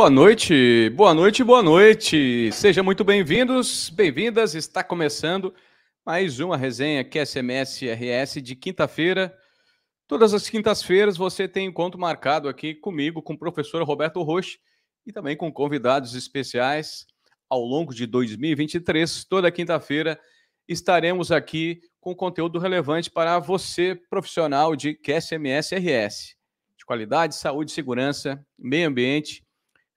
Boa noite, boa noite, boa noite. Sejam muito bem-vindos, bem-vindas. Está começando mais uma resenha QSMS RS de quinta-feira. Todas as quintas-feiras você tem encontro marcado aqui comigo, com o professor Roberto Roche e também com convidados especiais ao longo de 2023. Toda quinta-feira estaremos aqui com conteúdo relevante para você, profissional de QSMS RS, de qualidade, saúde, segurança, meio ambiente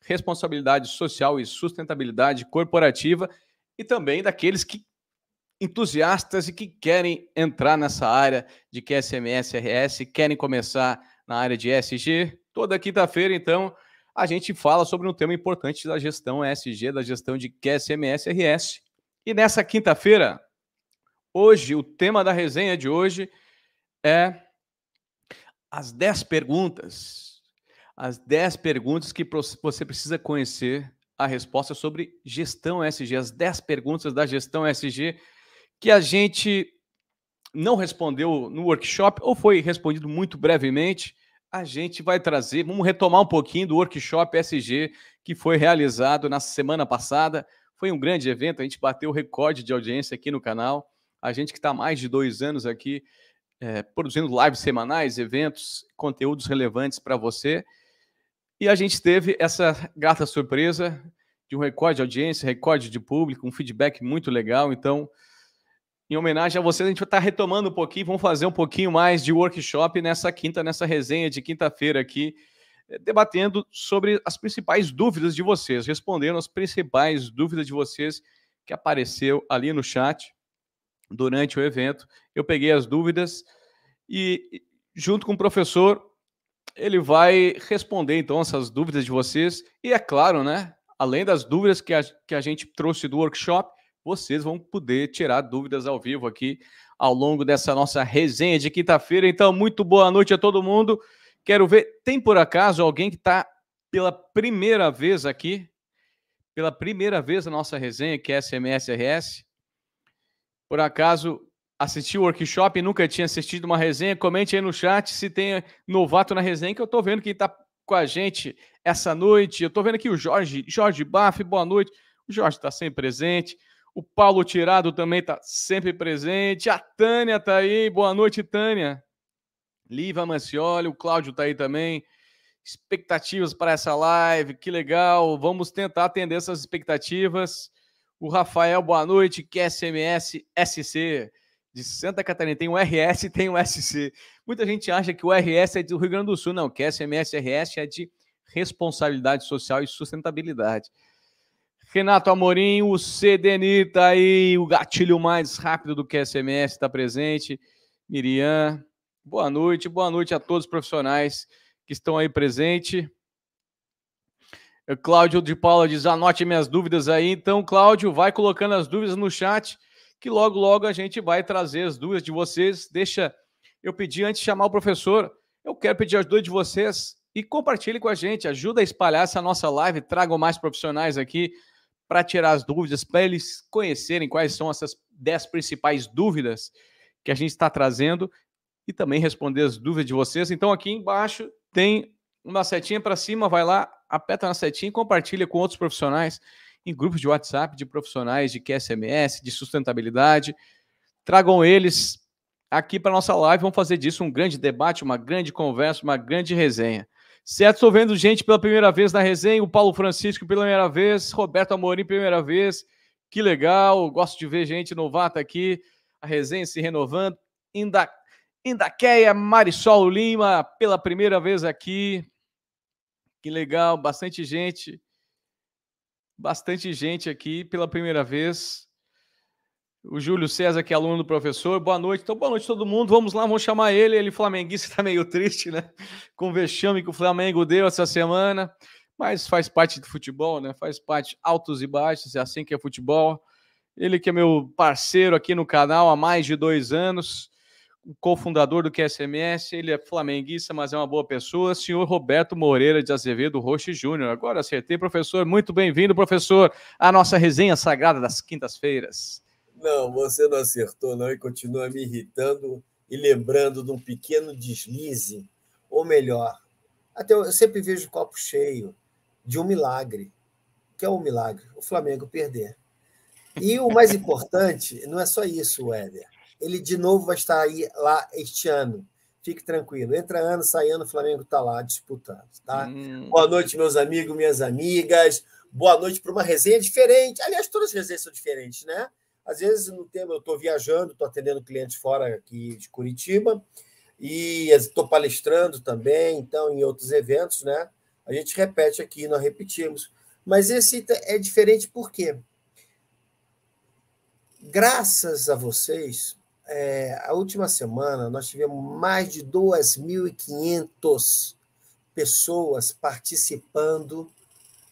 responsabilidade social e sustentabilidade corporativa e também daqueles que entusiastas e que querem entrar nessa área de QSMS, é RS, querem começar na área de ESG. Toda quinta-feira, então, a gente fala sobre um tema importante da gestão ESG, da gestão de QSMS, é RS. E nessa quinta-feira, hoje, o tema da resenha de hoje é as 10 perguntas as 10 perguntas que você precisa conhecer a resposta sobre gestão SG, as 10 perguntas da gestão SG que a gente não respondeu no workshop ou foi respondido muito brevemente. A gente vai trazer, vamos retomar um pouquinho do workshop SG que foi realizado na semana passada. Foi um grande evento, a gente bateu o recorde de audiência aqui no canal. A gente que está há mais de dois anos aqui é, produzindo lives semanais, eventos, conteúdos relevantes para você. E a gente teve essa grata surpresa de um recorde de audiência, recorde de público, um feedback muito legal. Então, em homenagem a vocês, a gente vai estar retomando um pouquinho, vamos fazer um pouquinho mais de workshop nessa quinta, nessa resenha de quinta-feira aqui, eh, debatendo sobre as principais dúvidas de vocês, respondendo as principais dúvidas de vocês que apareceu ali no chat durante o evento. Eu peguei as dúvidas e, junto com o professor ele vai responder então essas dúvidas de vocês. E é claro, né? Além das dúvidas que a, que a gente trouxe do workshop, vocês vão poder tirar dúvidas ao vivo aqui ao longo dessa nossa resenha de quinta-feira. Então, muito boa noite a todo mundo. Quero ver, tem por acaso alguém que está pela primeira vez aqui, pela primeira vez na nossa resenha, que é SMSRS? Por acaso, assistiu o workshop e nunca tinha assistido uma resenha, comente aí no chat se tem novato na resenha, que eu tô vendo quem tá com a gente essa noite. Eu tô vendo aqui o Jorge, Jorge Baff, boa noite. O Jorge tá sempre presente. O Paulo Tirado também tá sempre presente. A Tânia tá aí, boa noite, Tânia. Liva Mancioli, o Cláudio tá aí também. Expectativas para essa live, que legal. Vamos tentar atender essas expectativas. O Rafael, boa noite, QSMS SC de Santa Catarina. Tem o RS e tem o SC. Muita gente acha que o RS é do Rio Grande do Sul. Não, que SMS RS é de responsabilidade social e sustentabilidade. Renato Amorim, o CDN tá aí, o gatilho mais rápido do que SMS está presente. Miriam, boa noite, boa noite a todos os profissionais que estão aí presente. É, Cláudio de Paula diz: anote minhas dúvidas aí. Então, Cláudio, vai colocando as dúvidas no chat que logo, logo a gente vai trazer as duas de vocês. Deixa eu pedir antes de chamar o professor, eu quero pedir as duas de vocês e compartilhe com a gente, ajuda a espalhar essa nossa live, traga mais profissionais aqui para tirar as dúvidas, para eles conhecerem quais são essas dez principais dúvidas que a gente está trazendo e também responder as dúvidas de vocês. Então aqui embaixo tem uma setinha para cima, vai lá, aperta na setinha e compartilha com outros profissionais em grupos de WhatsApp de profissionais de QSMS, de sustentabilidade. Tragam eles aqui para nossa live, vamos fazer disso um grande debate, uma grande conversa, uma grande resenha. Certo, estou vendo gente pela primeira vez na resenha, o Paulo Francisco pela primeira vez, Roberto Amorim primeira vez. Que legal, gosto de ver gente novata aqui, a resenha se renovando. Inda, Indaqueia, Marisol Lima pela primeira vez aqui. Que legal, bastante gente. Bastante gente aqui pela primeira vez. O Júlio César, que é aluno do professor. Boa noite. Então, boa noite todo mundo. Vamos lá, vamos chamar ele. Ele flamenguista está meio triste, né? Com o vexame que o Flamengo deu essa semana. Mas faz parte do futebol, né? Faz parte altos e baixos, é assim que é futebol. Ele que é meu parceiro aqui no canal há mais de dois anos cofundador do QSMS, ele é flamenguista, mas é uma boa pessoa, senhor Roberto Moreira de Azevedo Roche Júnior. Agora acertei, professor. Muito bem-vindo, professor, à nossa resenha sagrada das quintas-feiras. Não, você não acertou, não, e continua me irritando e lembrando de um pequeno deslize, ou melhor, até eu sempre vejo o copo cheio de um milagre, que é um milagre, o Flamengo perder. E o mais importante não é só isso, Éder ele de novo vai estar aí lá este ano. Fique tranquilo. Entra ano, sai ano, o Flamengo está lá disputando. Tá? Hum. Boa noite, meus amigos, minhas amigas. Boa noite para uma resenha diferente. Aliás, todas as resenhas são diferentes, né? Às vezes no tema eu estou viajando, estou atendendo clientes fora aqui de Curitiba e estou palestrando também, então em outros eventos, né? A gente repete aqui, nós repetimos. Mas esse é diferente por quê? Graças a vocês, é, a última semana nós tivemos mais de 2.500 pessoas participando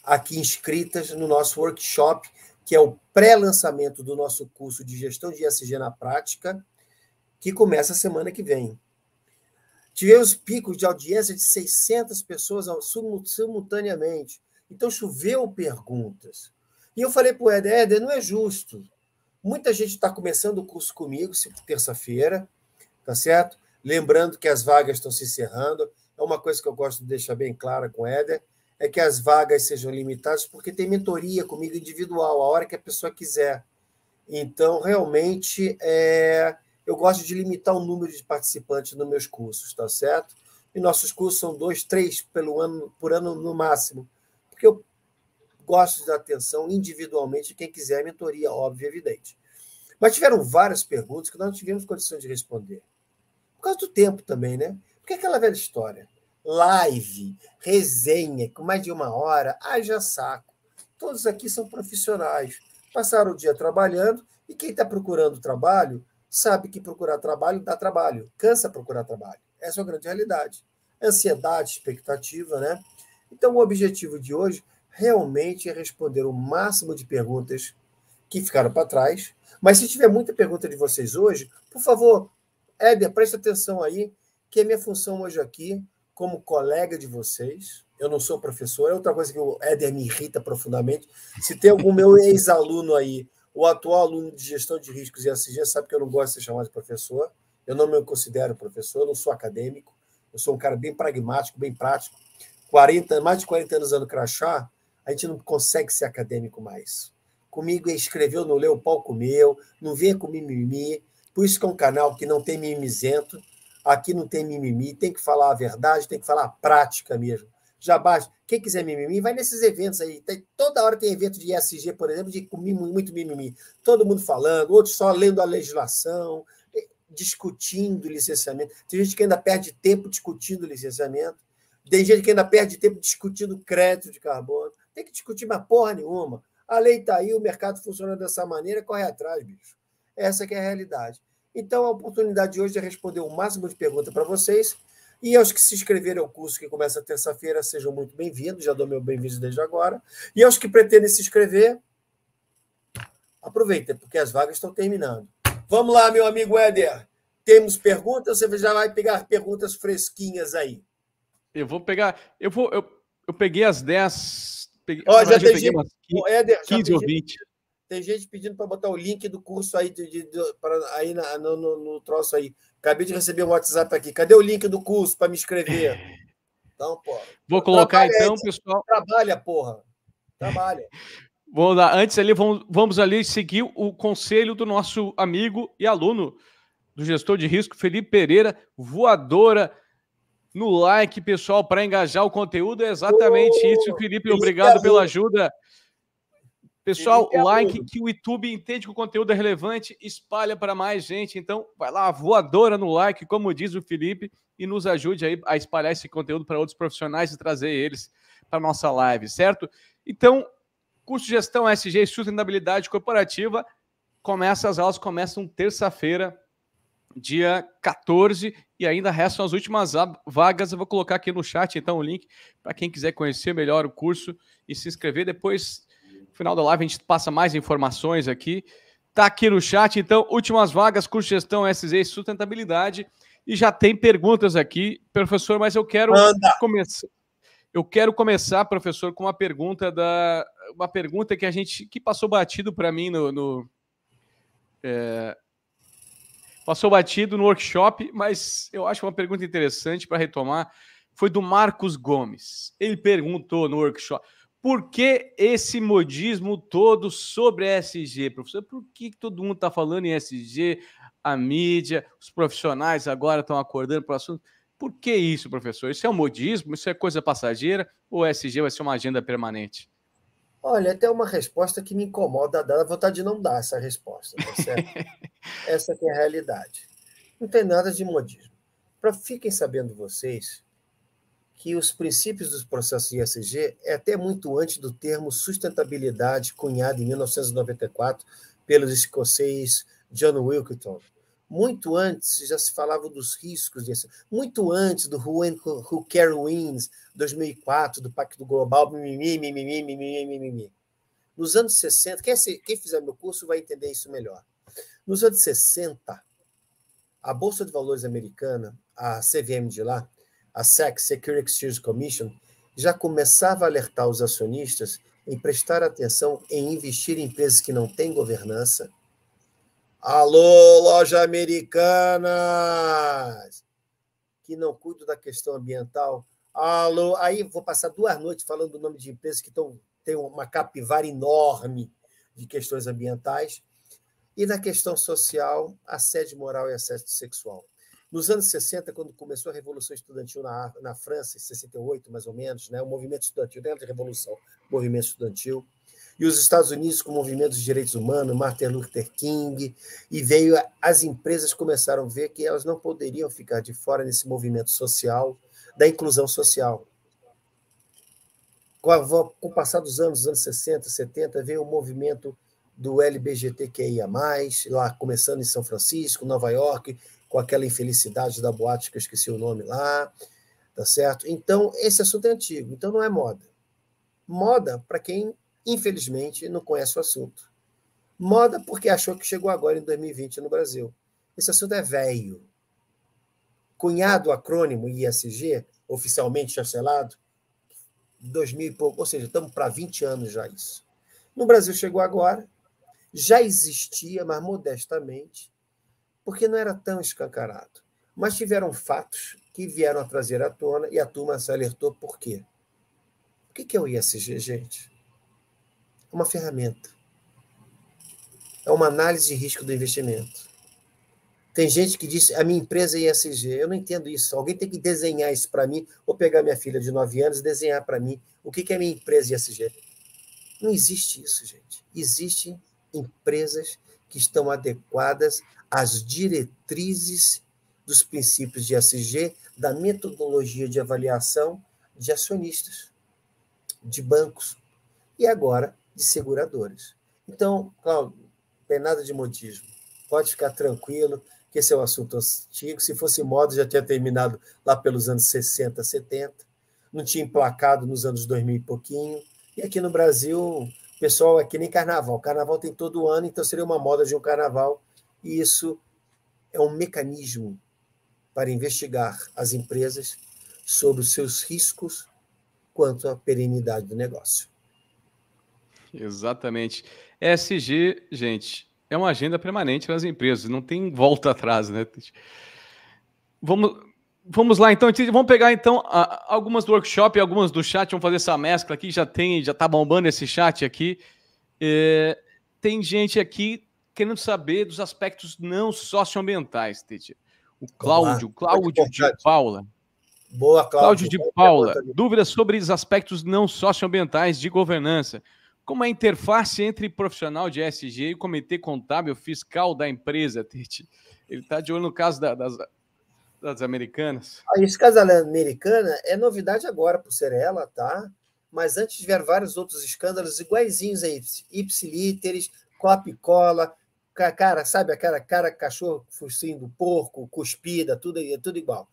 aqui inscritas no nosso workshop, que é o pré-lançamento do nosso curso de gestão de ESG na prática, que começa a semana que vem. Tivemos picos de audiência de 600 pessoas simultaneamente. Então choveu perguntas. E eu falei para o Éder, Éder, não é justo. Muita gente está começando o curso comigo, terça-feira, tá certo? Lembrando que as vagas estão se encerrando. É uma coisa que eu gosto de deixar bem clara com o Éder, é que as vagas sejam limitadas, porque tem mentoria comigo individual, a hora que a pessoa quiser. Então, realmente, é... eu gosto de limitar o número de participantes nos meus cursos, tá certo? E nossos cursos são dois, três pelo ano, por ano no máximo, porque eu gosto da atenção individualmente, quem quiser, mentoria, óbvio e evidente. Mas tiveram várias perguntas que nós não tivemos condição de responder. Por causa do tempo também, né? Porque aquela velha história. Live, resenha, com mais de uma hora, haja saco. Todos aqui são profissionais. Passaram o dia trabalhando e quem está procurando trabalho sabe que procurar trabalho dá trabalho. Cansa procurar trabalho. Essa é uma grande realidade. Ansiedade, expectativa, né? Então, o objetivo de hoje realmente é responder o máximo de perguntas que ficaram para trás. Mas se tiver muita pergunta de vocês hoje, por favor, Éder, preste atenção aí, que é minha função hoje aqui, como colega de vocês. Eu não sou professor, é outra coisa que o Éder me irrita profundamente. Se tem algum meu ex-aluno aí, o atual aluno de gestão de riscos e ACG, sabe que eu não gosto de ser chamado de professor. Eu não me considero professor, eu não sou acadêmico. Eu sou um cara bem pragmático, bem prático. 40, mais de 40 anos no crachá, a gente não consegue ser acadêmico mais. Comigo escreveu, não leu o pau comeu, não vem com mimimi. Por isso que é um canal que não tem mimizento, aqui não tem mimimi, tem que falar a verdade, tem que falar a prática mesmo. Já basta. Quem quiser mimimi, vai nesses eventos aí. Tem, toda hora tem evento de ESG, por exemplo, de muito mimimi. Todo mundo falando, outros só lendo a legislação, discutindo licenciamento. Tem gente que ainda perde tempo discutindo licenciamento. Tem gente que ainda perde tempo discutindo crédito de carbono. Tem que discutir mais porra nenhuma. A lei está aí, o mercado funciona dessa maneira, corre atrás, bicho. Essa que é a realidade. Então, a oportunidade de hoje é responder o máximo de perguntas para vocês. E aos que se inscreveram ao curso que começa terça-feira, sejam muito bem-vindos. Já dou meu bem-vindo desde agora. E aos que pretendem se inscrever, aproveita, porque as vagas estão terminando. Vamos lá, meu amigo Éder. Temos perguntas? Você já vai pegar perguntas fresquinhas aí. Eu vou pegar. Eu, vou, eu, eu peguei as 10 peguei, Ó, já tem gente, 15, já 15 tem ou 20. Gente, tem gente pedindo para botar o link do curso aí, de, de, de pra, aí na, no, no, no, troço aí. Acabei de receber um WhatsApp aqui. Cadê o link do curso para me inscrever? Então, pô. Vou colocar então, pessoal. Trabalha, porra. Trabalha. Vamos lá. Antes ali, vamos, vamos ali seguir o conselho do nosso amigo e aluno do gestor de risco, Felipe Pereira, voadora no like, pessoal, para engajar o conteúdo. É exatamente isso, Felipe. Obrigado pela ajuda. Pessoal, like que o YouTube entende que o conteúdo é relevante, espalha para mais gente. Então, vai lá, voadora no like, como diz o Felipe, e nos ajude aí a espalhar esse conteúdo para outros profissionais e trazer eles para nossa live, certo? Então, curso de gestão SG e sustentabilidade corporativa começa as aulas começam terça-feira dia 14 e ainda restam as últimas vagas. Eu vou colocar aqui no chat então o link para quem quiser conhecer melhor o curso e se inscrever. Depois, no final da live, a gente passa mais informações aqui. Tá aqui no chat, então, últimas vagas, curso de gestão SZ e sustentabilidade. E já tem perguntas aqui, professor, mas eu quero começar. Eu quero começar, professor, com uma pergunta da uma pergunta que a gente que passou batido para mim no, no é Passou batido no workshop, mas eu acho uma pergunta interessante para retomar. Foi do Marcos Gomes. Ele perguntou no workshop: por que esse modismo todo sobre SG, professor? Por que todo mundo está falando em SG? A mídia, os profissionais agora estão acordando para o assunto. Por que isso, professor? Isso é um modismo? Isso é coisa passageira? Ou SG vai ser uma agenda permanente? Olha, até uma resposta que me incomoda dar, vontade de não dar essa resposta, tá né? certo? essa é, é a realidade. Não tem nada de modismo. Para fiquem sabendo vocês que os princípios dos processos ISG é até muito antes do termo sustentabilidade cunhado em 1994 pelos escoceses John Wilkinson muito antes já se falava dos riscos disso. Muito antes do Who, and, Who Care Wins, 2004, do Pacto Global, mimimi, mimimi, mimimi, mimimi. Nos anos 60, quem, é quem fizer meu curso vai entender isso melhor. Nos anos 60, a Bolsa de Valores americana, a CVM de lá, a SEC, Security Exchange Commission, já começava a alertar os acionistas em prestar atenção em investir em empresas que não têm governança, Alô, loja americana Que não cuido da questão ambiental. Alô, aí vou passar duas noites falando o nome de empresas que estão, têm uma capivara enorme de questões ambientais. E na questão social, assédio moral e assédio sexual. Nos anos 60, quando começou a Revolução Estudantil na, na França, em 68 mais ou menos, né, o movimento estudantil, né, dentro da Revolução, movimento estudantil, e os Estados Unidos com movimentos de direitos humanos, Martin Luther King, e veio as empresas começaram a ver que elas não poderiam ficar de fora nesse movimento social da inclusão social. Com, a, com o passar dos anos, dos anos 60, 70, veio o movimento do LBGTQIA+, lá começando em São Francisco, Nova York, com aquela infelicidade da boate que eu esqueci o nome lá, tá certo? Então, esse assunto é antigo, então não é moda. Moda para quem infelizmente, não conhece o assunto. Moda porque achou que chegou agora em 2020 no Brasil. Esse assunto é velho. Cunhado o acrônimo ISG, oficialmente chancelado, 2000 e pouco, ou seja, estamos para 20 anos já isso. No Brasil chegou agora, já existia, mas modestamente, porque não era tão escancarado. Mas tiveram fatos que vieram a trazer à tona e a turma se alertou por quê? O que é o ISG, gente? é uma ferramenta. É uma análise de risco do investimento. Tem gente que diz, a minha empresa é ISG. Eu não entendo isso. Alguém tem que desenhar isso para mim, ou pegar minha filha de 9 anos e desenhar para mim o que é minha empresa ISG. Não existe isso, gente. Existem empresas que estão adequadas às diretrizes dos princípios de ISG, da metodologia de avaliação de acionistas, de bancos. E agora e seguradoras. Então, Cláudio, não tem nada de modismo. Pode ficar tranquilo, que esse é um assunto antigo. Se fosse moda, já tinha terminado lá pelos anos 60, 70. Não tinha emplacado nos anos 2000 e pouquinho. E aqui no Brasil, o pessoal é que nem carnaval. Carnaval tem todo ano, então seria uma moda de um carnaval. E isso é um mecanismo para investigar as empresas sobre os seus riscos quanto à perenidade do negócio. Exatamente. ESG, gente, é uma agenda permanente nas empresas, não tem volta atrás, né? Vamos, vamos lá então, vamos pegar então algumas do workshop, algumas do chat, vamos fazer essa mescla aqui, já tem, já tá bombando esse chat aqui. É, tem gente aqui querendo saber dos aspectos não socioambientais, Titi. O Cláudio, Cláudio de Paula. Boa, Cláudio. Cláudio de Paula. Dúvidas sobre os aspectos não socioambientais de governança. Como é a interface entre profissional de SG e o comitê contábil fiscal da empresa, Tete? Ele está de olho no caso da, das, das americanas? Ah, esse caso da americana é novidade agora, por ser ela, tá? Mas antes tiveram vários outros escândalos iguaizinhos aí, ipsilíteres, copicola, cara, sabe, aquela cara, cara, cachorro, focinho do porco, cuspida, tudo, tudo igual.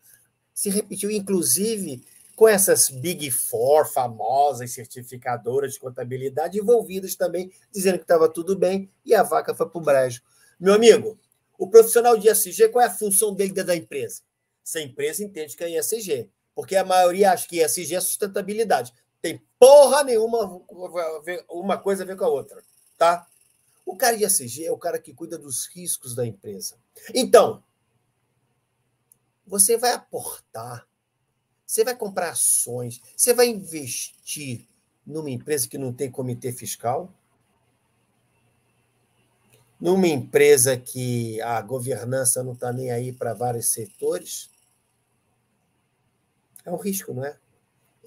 Se repetiu, inclusive com essas Big Four famosas certificadoras de contabilidade envolvidas também, dizendo que estava tudo bem e a vaca foi para o brejo. Meu amigo, o profissional de SG, qual é a função dele dentro da empresa? Se a empresa entende que é ESG, porque a maioria acha que ESG é sustentabilidade. Tem porra nenhuma uma coisa a ver com a outra, tá? O cara de ESG é o cara que cuida dos riscos da empresa. Então, você vai aportar você vai comprar ações, você vai investir numa empresa que não tem comitê fiscal? Numa empresa que a governança não está nem aí para vários setores? É um risco, não é?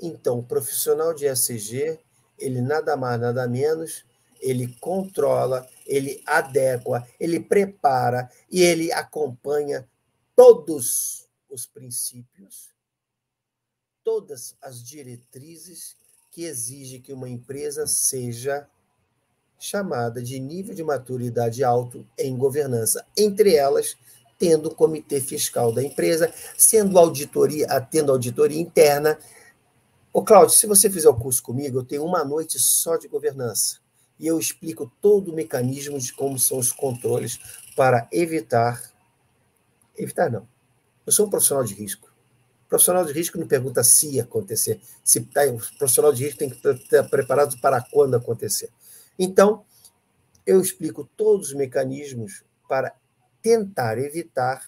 Então, o profissional de SG, ele nada mais, nada menos, ele controla, ele adequa, ele prepara e ele acompanha todos os princípios todas as diretrizes que exige que uma empresa seja chamada de nível de maturidade alto em governança, entre elas tendo o comitê fiscal da empresa, sendo auditoria, tendo auditoria interna. Ô Cláudio, se você fizer o curso comigo, eu tenho uma noite só de governança e eu explico todo o mecanismo de como são os controles para evitar evitar não. Eu sou um profissional de risco profissional de risco não pergunta se acontecer, se tá, o profissional de risco tem que estar preparado para quando acontecer. Então, eu explico todos os mecanismos para tentar evitar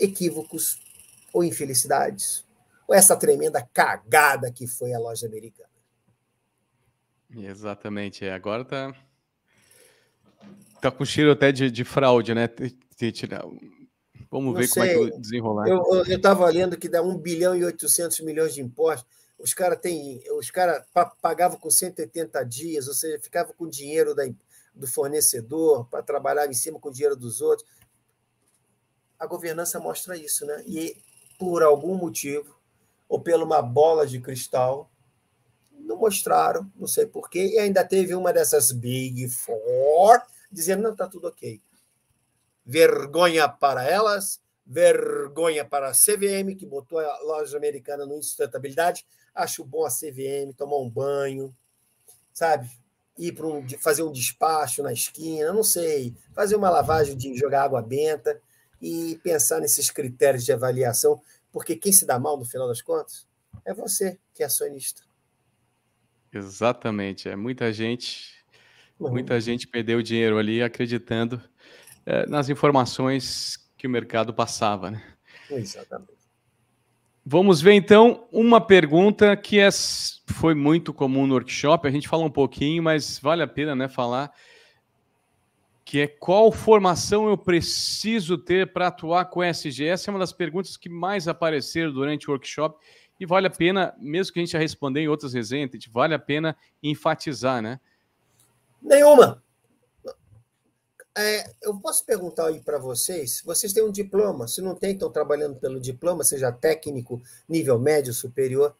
equívocos ou infelicidades, ou essa tremenda cagada que foi a loja americana. Exatamente. É, agora tá, tá com cheiro até de, de fraude, né? Tem, Vamos ver como é que desenrolar. Eu estava lendo que dá 1 bilhão e 800 milhões de impostos. Os caras têm. Os pagavam com 180 dias, ou seja, ficavam com dinheiro da, do fornecedor para trabalhar em cima com o dinheiro dos outros. A governança mostra isso, né? E por algum motivo, ou pela uma bola de cristal, não mostraram, não sei porquê, e ainda teve uma dessas Big Four dizendo: não, está tudo ok. Vergonha para elas, vergonha para a CVM, que botou a loja americana no sustentabilidade. Acho bom a CVM tomar um banho, sabe? Ir para um, fazer um despacho na esquina, não sei, fazer uma lavagem de jogar água benta e pensar nesses critérios de avaliação, porque quem se dá mal no final das contas é você, que é acionista. Exatamente, é muita gente, uhum. muita gente perdeu dinheiro ali acreditando é, nas informações que o mercado passava. Né? Exatamente. Vamos ver então uma pergunta que é, foi muito comum no workshop. A gente fala um pouquinho, mas vale a pena né, falar que é qual formação eu preciso ter para atuar com SG? Essa é uma das perguntas que mais apareceram durante o workshop e vale a pena, mesmo que a gente já respondeu em outras resenhas, vale a pena enfatizar, né? Nenhuma. É, eu posso perguntar aí para vocês, vocês têm um diploma, se não tem, estão trabalhando pelo diploma, seja técnico, nível médio, superior.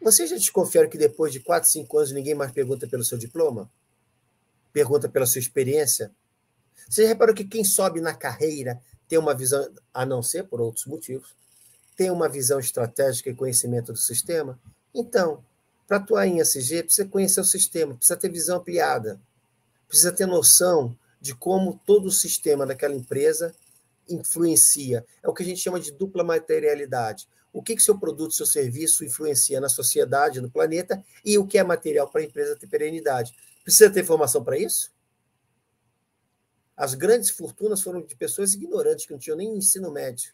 Vocês já desconfiaram que depois de 4, 5 anos ninguém mais pergunta pelo seu diploma? Pergunta pela sua experiência? Vocês reparam que quem sobe na carreira tem uma visão, a não ser por outros motivos, tem uma visão estratégica e conhecimento do sistema? Então, para atuar em SG, precisa conhecer o sistema, precisa ter visão ampliada precisa ter noção de como todo o sistema daquela empresa influencia. É o que a gente chama de dupla materialidade. O que, que seu produto, seu serviço influencia na sociedade, no planeta, e o que é material para a empresa ter perenidade. Precisa ter formação para isso? As grandes fortunas foram de pessoas ignorantes, que não tinham nem ensino médio.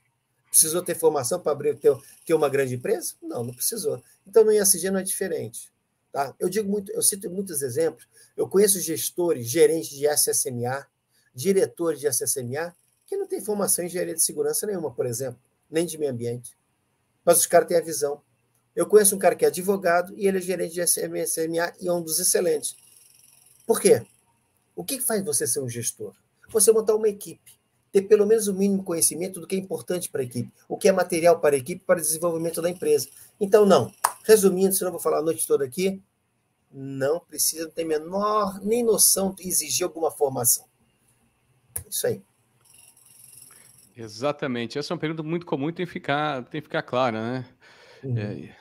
Precisou ter formação para abrir ter, ter uma grande empresa? Não, não precisou. Então, no ISG não é diferente. Tá? Eu digo muito, eu cito muitos exemplos. Eu conheço gestores, gerentes de SSMA, diretores de SSMA, que não tem formação em engenharia de segurança nenhuma, por exemplo, nem de meio ambiente. Mas os caras têm a visão. Eu conheço um cara que é advogado e ele é gerente de SSMA e é um dos excelentes. Por quê? O que faz você ser um gestor? Você montar uma equipe, ter pelo menos o mínimo conhecimento do que é importante para a equipe, o que é material para a equipe, para o desenvolvimento da empresa. Então, não. Resumindo, senão eu vou falar a noite toda aqui, não precisa, ter menor nem noção de exigir alguma formação. Isso aí. Exatamente. Essa é uma pergunta muito comum e tem que ficar, tem que ficar clara, né? Uhum. É,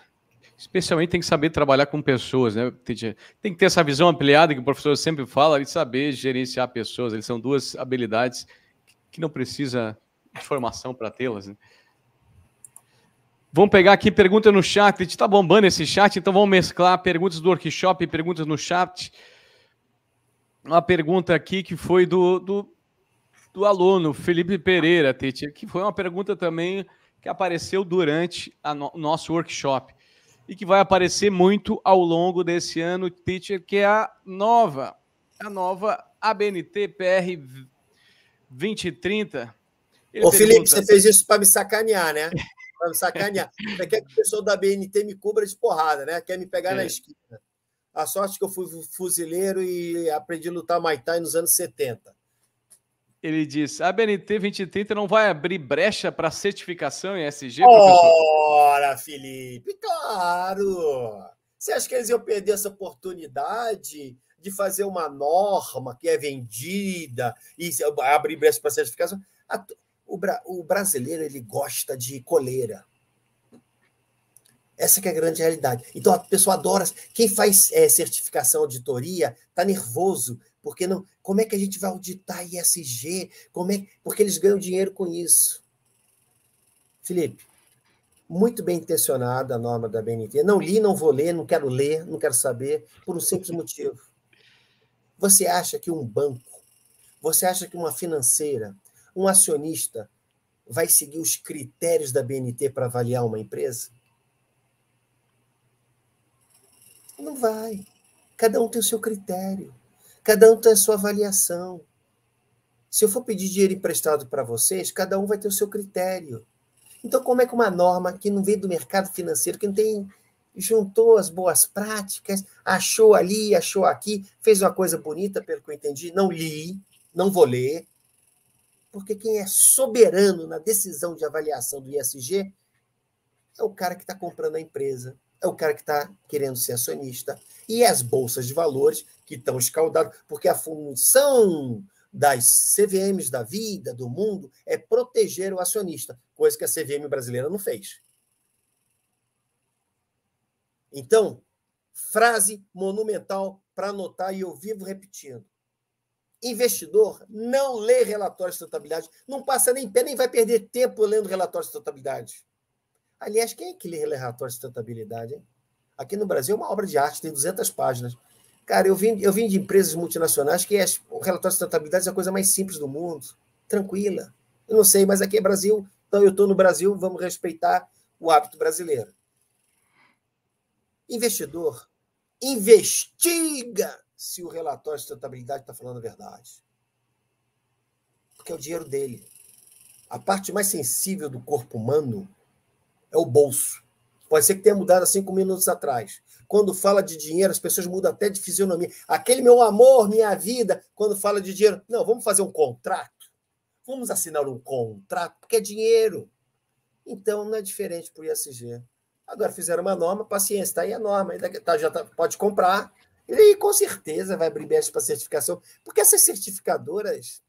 especialmente tem que saber trabalhar com pessoas, né? Tem, tem, que ter essa visão ampliada que o professor sempre fala de saber gerenciar pessoas. Eles são duas habilidades que não precisa de formação para tê-las, né? Vamos pegar aqui pergunta no chat. Está bombando esse chat, então vamos mesclar perguntas do workshop e perguntas no chat. Uma pergunta aqui que foi do, do, do aluno Felipe Pereira, Tete, que foi uma pergunta também que apareceu durante o no, nosso workshop e que vai aparecer muito ao longo desse ano, Teacher, que é a nova, a nova ABNT PR 2030. Ele Ô, pergunta, Felipe, você fez isso para me sacanear, né? Vai me sacanear. Você quer que o pessoal da BNT me cubra de porrada, né? Quer me pegar é. na esquina. A sorte que eu fui fuzileiro e aprendi a lutar Muay Thai nos anos 70. Ele diz: a BNT 2030 não vai abrir brecha para certificação em SG, professor? Ora, Felipe, claro! Você acha que eles iam perder essa oportunidade de fazer uma norma que é vendida e abrir brecha para certificação? O, bra o brasileiro ele gosta de coleira. Essa que é a grande realidade. Então a pessoa adora. Quem faz é, certificação auditoria está nervoso, porque não. Como é que a gente vai auditar ISG? Como é? Porque eles ganham dinheiro com isso. Felipe, muito bem intencionada a norma da BNT. Não li, não vou ler, não quero ler, não quero saber, por um simples motivo. Você acha que um banco, você acha que uma financeira, um acionista vai seguir os critérios da BNT para avaliar uma empresa? Não vai. Cada um tem o seu critério. Cada um tem a sua avaliação. Se eu for pedir dinheiro emprestado para vocês, cada um vai ter o seu critério. Então, como é que uma norma que não veio do mercado financeiro, que não tem. juntou as boas práticas, achou ali, achou aqui, fez uma coisa bonita, pelo que eu entendi, não li, não vou ler, porque quem é soberano na decisão de avaliação do ISG é o cara que está comprando a empresa, é o cara que está querendo ser acionista. E as bolsas de valores que estão escaldadas, porque a função das CVMs da vida, do mundo, é proteger o acionista, coisa que a CVM brasileira não fez. Então, frase monumental para anotar e eu vivo repetindo. Investidor não lê relatórios de sustentabilidade, não passa nem pé, nem vai perder tempo lendo relatórios de sustentabilidade. Aliás, quem é que lê relatórios de sustentabilidade? Hein? Aqui no Brasil é uma obra de arte, tem 200 páginas. Cara, eu vim, eu vim de empresas multinacionais que é, o relatório de sustentabilidade é a coisa mais simples do mundo, tranquila. Eu não sei, mas aqui é Brasil, então eu estou no Brasil, vamos respeitar o hábito brasileiro. Investidor investiga se o relatório de sustentabilidade está falando a verdade. Porque é o dinheiro dele. A parte mais sensível do corpo humano é o bolso. Pode ser que tenha mudado há cinco minutos atrás. Quando fala de dinheiro, as pessoas mudam até de fisionomia. Aquele meu amor, minha vida, quando fala de dinheiro. Não, vamos fazer um contrato? Vamos assinar um contrato, porque é dinheiro. Então não é diferente para o ISG. Agora fizeram uma norma, paciência, está aí a norma, tá, já tá, pode comprar, ele com certeza vai abrir brecha para certificação, porque essas certificadoras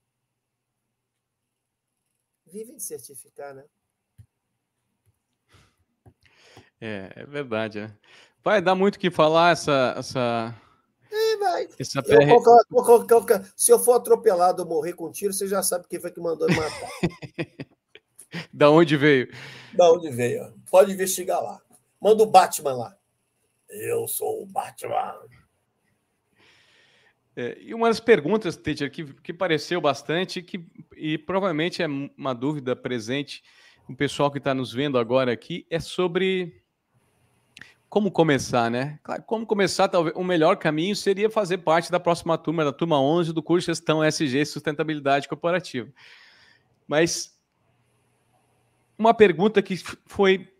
vivem de certificar, né? É, é verdade, né? Vai dar muito o que falar essa. essa... É, vai. Essa PR... eu, se eu for atropelado ou morrer com tiro, você já sabe quem foi que mandou me matar. da onde veio? Da onde veio. Pode investigar lá. Manda o Batman lá. Eu sou o Batman. É, e uma das perguntas, Teacher, que, que pareceu bastante que, e provavelmente é uma dúvida presente no pessoal que está nos vendo agora aqui, é sobre como começar, né? Claro, como começar, talvez o melhor caminho seria fazer parte da próxima turma, da turma 11 do curso Gestão SG Sustentabilidade Corporativa. Mas uma pergunta que foi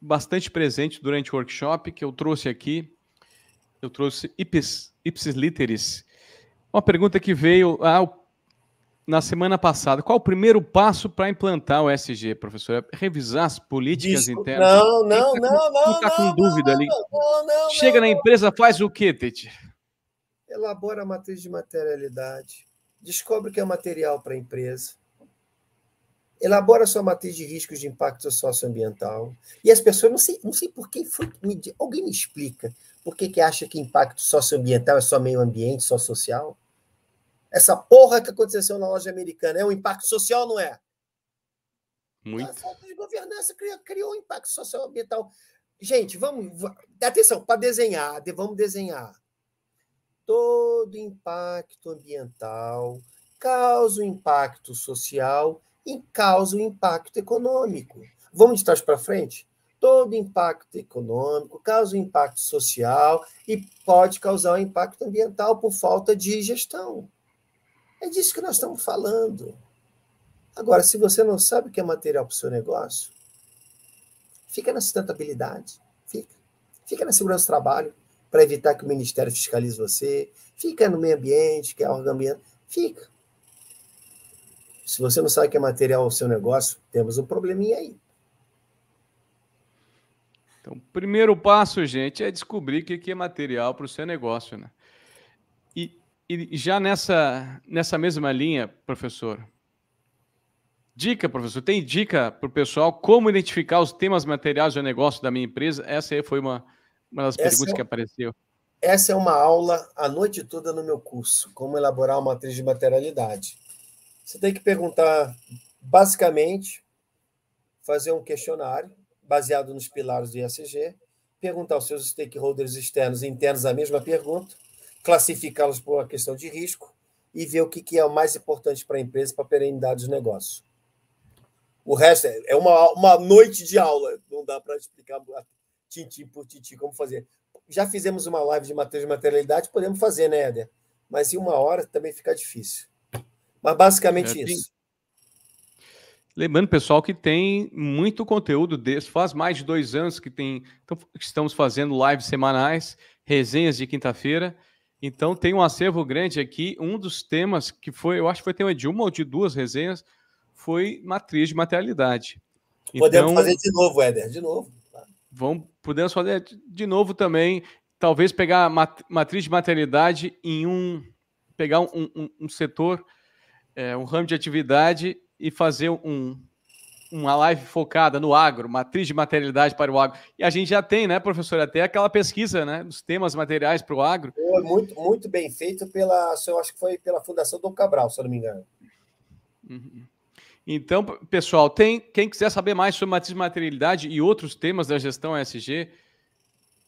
bastante presente durante o workshop, que eu trouxe aqui, eu trouxe ipsis, ipsis literis. Uma pergunta que veio ao, ah, na semana passada. Qual o primeiro passo para implantar o SG, professor? É revisar as políticas internas? Não, não, tá não, com, não. Está com não, dúvida não, ali. Não, Chega na empresa, faz o quê, Tete? Elabora a matriz de materialidade. Descobre o que é material para a empresa elabora sua matriz de riscos de impacto socioambiental. E as pessoas, não sei, não sei por que foi, alguém me explica, por que, que acha que impacto socioambiental é só meio ambiente, só social? Essa porra que aconteceu na loja americana é um impacto social, não é? Muito. A falta de governança criou, criou um impacto social ambiental. Gente, vamos. Atenção, para desenhar, vamos desenhar. Todo impacto ambiental causa um impacto social e causa um impacto econômico. Vamos de trás para frente? todo impacto econômico, causa um impacto social e pode causar um impacto ambiental por falta de gestão. É disso que nós estamos falando. Agora, se você não sabe o que é material para o seu negócio, fica na sustentabilidade, fica. Fica na segurança do trabalho, para evitar que o Ministério fiscalize você, fica no meio ambiente, que é órgão ambiental, fica. Se você não sabe o que é material para o seu negócio, temos um probleminha aí. Então, primeiro passo, gente, é descobrir o que é material para o seu negócio, né? E, e já nessa, nessa mesma linha, professor, dica, professor, tem dica para o pessoal como identificar os temas materiais do negócio da minha empresa? Essa aí foi uma, uma das essa perguntas é, que apareceu. Essa é uma aula a noite toda no meu curso, como elaborar uma matriz de materialidade. Você tem que perguntar, basicamente, fazer um questionário, baseado nos pilares do ISG, perguntar aos seus stakeholders externos e internos a mesma pergunta, classificá-los por uma questão de risco e ver o que é o mais importante para a empresa para a perenidade dos negócios. O resto é, é uma, uma noite de aula, não dá para explicar tintim por tintim como fazer. Já fizemos uma live de matéria de materialidade, podemos fazer, né, Éder? Mas em uma hora também fica difícil. Mas basicamente é, isso. Lembrando, pessoal, que tem muito conteúdo desse. Faz mais de dois anos que tem. Então, estamos fazendo lives semanais, resenhas de quinta-feira. Então tem um acervo grande aqui. Um dos temas que foi, eu acho que foi tema de uma ou de duas resenhas, foi matriz de materialidade. Podemos então, fazer de novo, Éder, de novo. Tá? Vamos, podemos fazer de novo também. Talvez pegar matriz de materialidade em um. pegar um, um, um setor, é, um ramo de atividade e fazer um, uma live focada no agro, matriz de materialidade para o agro. E a gente já tem, né, professor, até aquela pesquisa, né, dos temas materiais para o agro. Foi muito, muito bem feito pela, eu acho que foi pela Fundação Dom Cabral, se eu não me engano. Uhum. Então, pessoal, tem quem quiser saber mais sobre matriz de materialidade e outros temas da gestão ESG,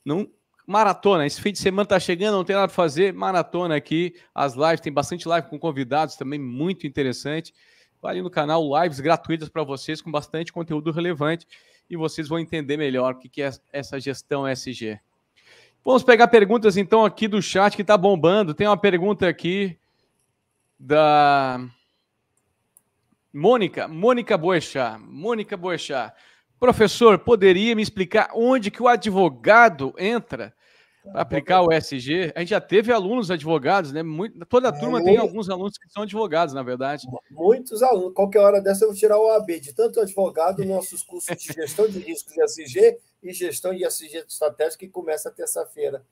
não maratona. Esse fim de semana está chegando, não tem nada para fazer, maratona aqui. As lives, tem bastante live com convidados também, muito interessante. Tá ali no canal lives gratuitas para vocês com bastante conteúdo relevante e vocês vão entender melhor o que é essa gestão SG. Vamos pegar perguntas então aqui do chat que está bombando. Tem uma pergunta aqui da Mônica, Mônica Boechat. Mônica Boechat. Professor, poderia me explicar onde que o advogado entra aplicar o S.G. A gente já teve alunos advogados, né? Muito, toda é, turma é, tem alguns alunos que são advogados, na verdade. Muitos alunos. Qualquer hora dessa eu vou tirar o AB de tanto advogado, nossos cursos de gestão de riscos de S.G. e gestão de S.G. estratégica que começa terça-feira.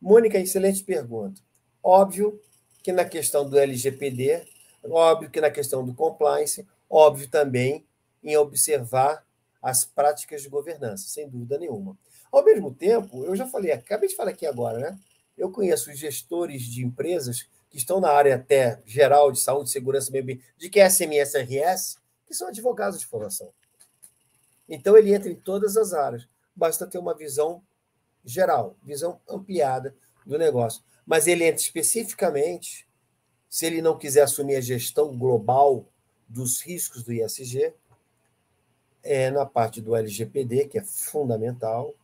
Mônica, excelente pergunta. Óbvio que na questão do LGPD, óbvio que na questão do compliance, óbvio também em observar as práticas de governança, sem dúvida nenhuma. Ao mesmo tempo, eu já falei, acabei de falar aqui agora, né? Eu conheço gestores de empresas que estão na área até geral de saúde, segurança, meio ambiente, de que é SMS, RS, que são advogados de formação. Então ele entra em todas as áreas. Basta ter uma visão geral, visão ampliada do negócio. Mas ele entra especificamente, se ele não quiser assumir a gestão global dos riscos do ISG, é na parte do LGPD, que é fundamental,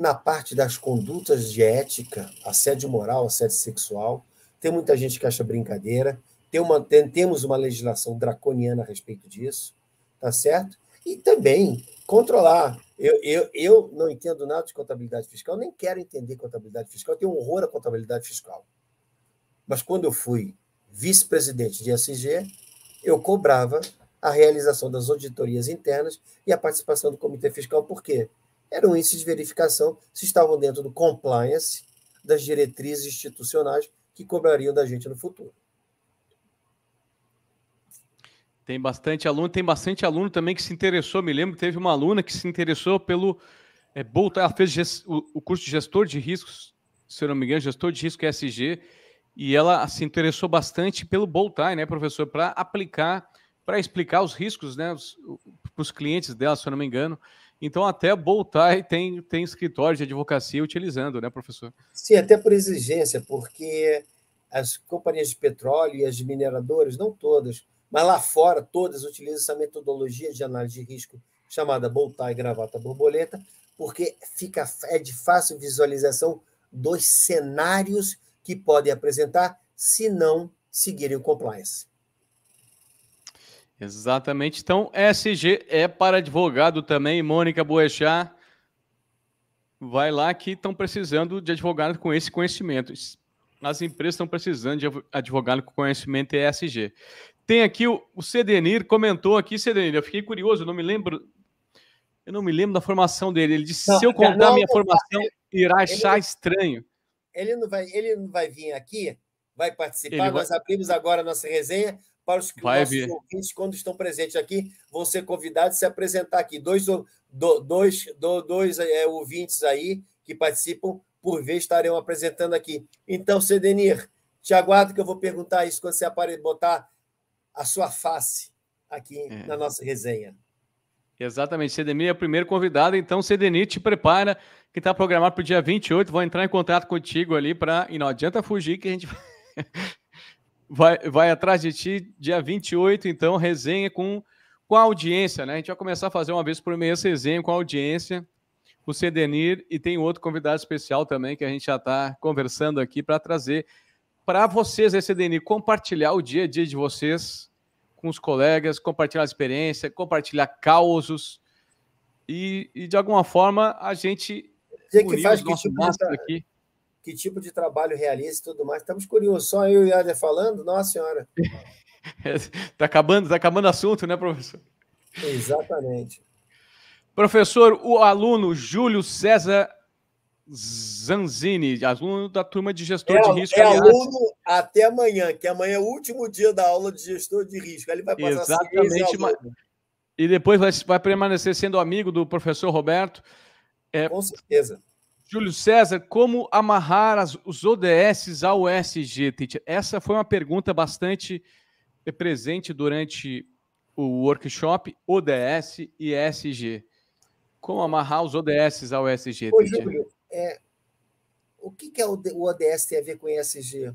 na parte das condutas de ética, assédio moral, assédio sexual. Tem muita gente que acha brincadeira. Tem uma, tem, temos uma legislação draconiana a respeito disso, tá certo? E também controlar. Eu, eu, eu não entendo nada de contabilidade fiscal, nem quero entender contabilidade fiscal, tenho horror à contabilidade fiscal. Mas quando eu fui vice-presidente de SG, eu cobrava a realização das auditorias internas e a participação do Comitê Fiscal, por quê? era um índice de verificação se estavam dentro do compliance das diretrizes institucionais que cobrariam da gente no futuro. Tem bastante aluno, tem bastante aluno também que se interessou. Me lembro que teve uma aluna que se interessou pelo é, Bolt, ela fez gest, o, o, curso de gestor de riscos, se eu não me engano, gestor de risco SG, e ela se interessou bastante pelo Boltai, né, professor, para aplicar, para explicar os riscos, né, para os clientes dela, se eu não me engano. Então, até Boltai tem, tem escritório de advocacia utilizando, né, professor? Sim, até por exigência, porque as companhias de petróleo e as mineradoras, não todas, mas lá fora todas utilizam essa metodologia de análise de risco chamada Boltai Gravata Borboleta, porque fica, é de fácil visualização dos cenários que podem apresentar se não seguirem o compliance. Exatamente. Então, SG é para advogado também. Mônica Boechat, vai lá que estão precisando de advogado com esse conhecimento. As empresas estão precisando de advogado com conhecimento ESG. É Tem aqui o, o Cedenir comentou aqui, Cedenir, eu fiquei curioso, eu não me lembro. Eu não me lembro da formação dele. Ele disse: não, se eu contar não, minha não, formação, irá achar estranho. Ele não, vai, ele não vai vir aqui, vai participar. Ele Nós vai... abrimos agora a nossa resenha para os clientes ouvintes, quando estão presentes aqui, vão ser convidados a se apresentar aqui. Dois, do, dois, do, dois é, ouvintes aí que participam, por vez, estarão apresentando aqui. Então, Sedenir, te aguardo que eu vou perguntar isso quando você aparecer, botar a sua face aqui é. na nossa resenha. Exatamente, Sedenir é o primeiro convidado, então Sedenir te prepara, que está programado para o dia 28, vou entrar em contato contigo ali para. E não adianta fugir que a gente vai, vai atrás de ti dia 28, então, resenha com, com a audiência, né? A gente vai começar a fazer uma vez por mês resenha com a audiência, o Cedenir, e tem outro convidado especial também que a gente já está conversando aqui para trazer para vocês, né, Cedenir, compartilhar o dia a dia de vocês com os colegas, compartilhar a experiência, compartilhar causos e, e de alguma forma, a gente. O que faz que te, aqui que tipo de trabalho realiza e tudo mais. Estamos curiosos, só eu e o Yader falando, nossa senhora. Está acabando, tá acabando o assunto, né, professor? Exatamente. Professor, o aluno Júlio César Zanzini, aluno da turma de gestor é, de risco. É aliás. aluno até amanhã, que amanhã é o último dia da aula de gestor de risco. Ele vai passar Exatamente. E depois vai, vai permanecer sendo amigo do professor Roberto. É, Com certeza. Júlio César, como amarrar as, os ODS ao Sg? Essa foi uma pergunta bastante presente durante o workshop ODS e Sg. Como amarrar os ODS ao Sg? Ô, Júlio, é, o que, que é o ODS tem a ver com Sg?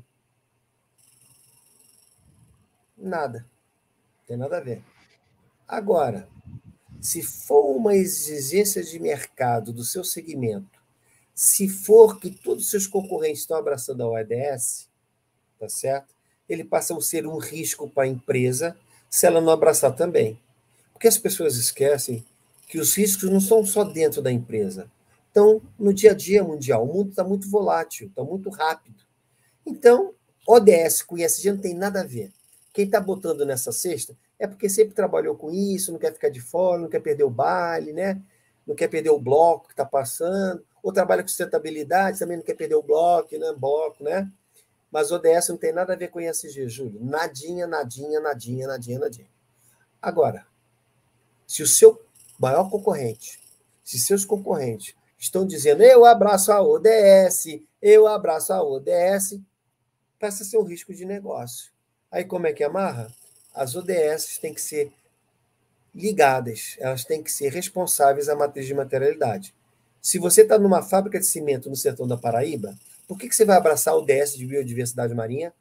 Nada. tem nada a ver. Agora, se for uma exigência de mercado do seu segmento, se for que todos os seus concorrentes estão abraçando a ODS, tá certo? Ele passa a ser um risco para a empresa se ela não abraçar também. Porque as pessoas esquecem que os riscos não são só dentro da empresa. Então, no dia a dia mundial, o mundo está muito volátil, está muito rápido. Então, ODS com ISG não tem nada a ver. Quem está botando nessa cesta é porque sempre trabalhou com isso, não quer ficar de fora, não quer perder o baile, né? não quer perder o bloco que está passando ou trabalha com sustentabilidade, também não quer perder o bloco, né? Bloco, né? Mas ODS não tem nada a ver com ESG, Júlio. Nadinha, nadinha, nadinha, nadinha, nadinha. Agora, se o seu maior concorrente, se seus concorrentes estão dizendo eu abraço a ODS, eu abraço a ODS, passa a ser um risco de negócio. Aí como é que amarra? As ODS têm que ser ligadas, elas têm que ser responsáveis à matriz de materialidade. Se você está numa fábrica de cimento no sertão da Paraíba, por que, que você vai abraçar o DS de biodiversidade marinha?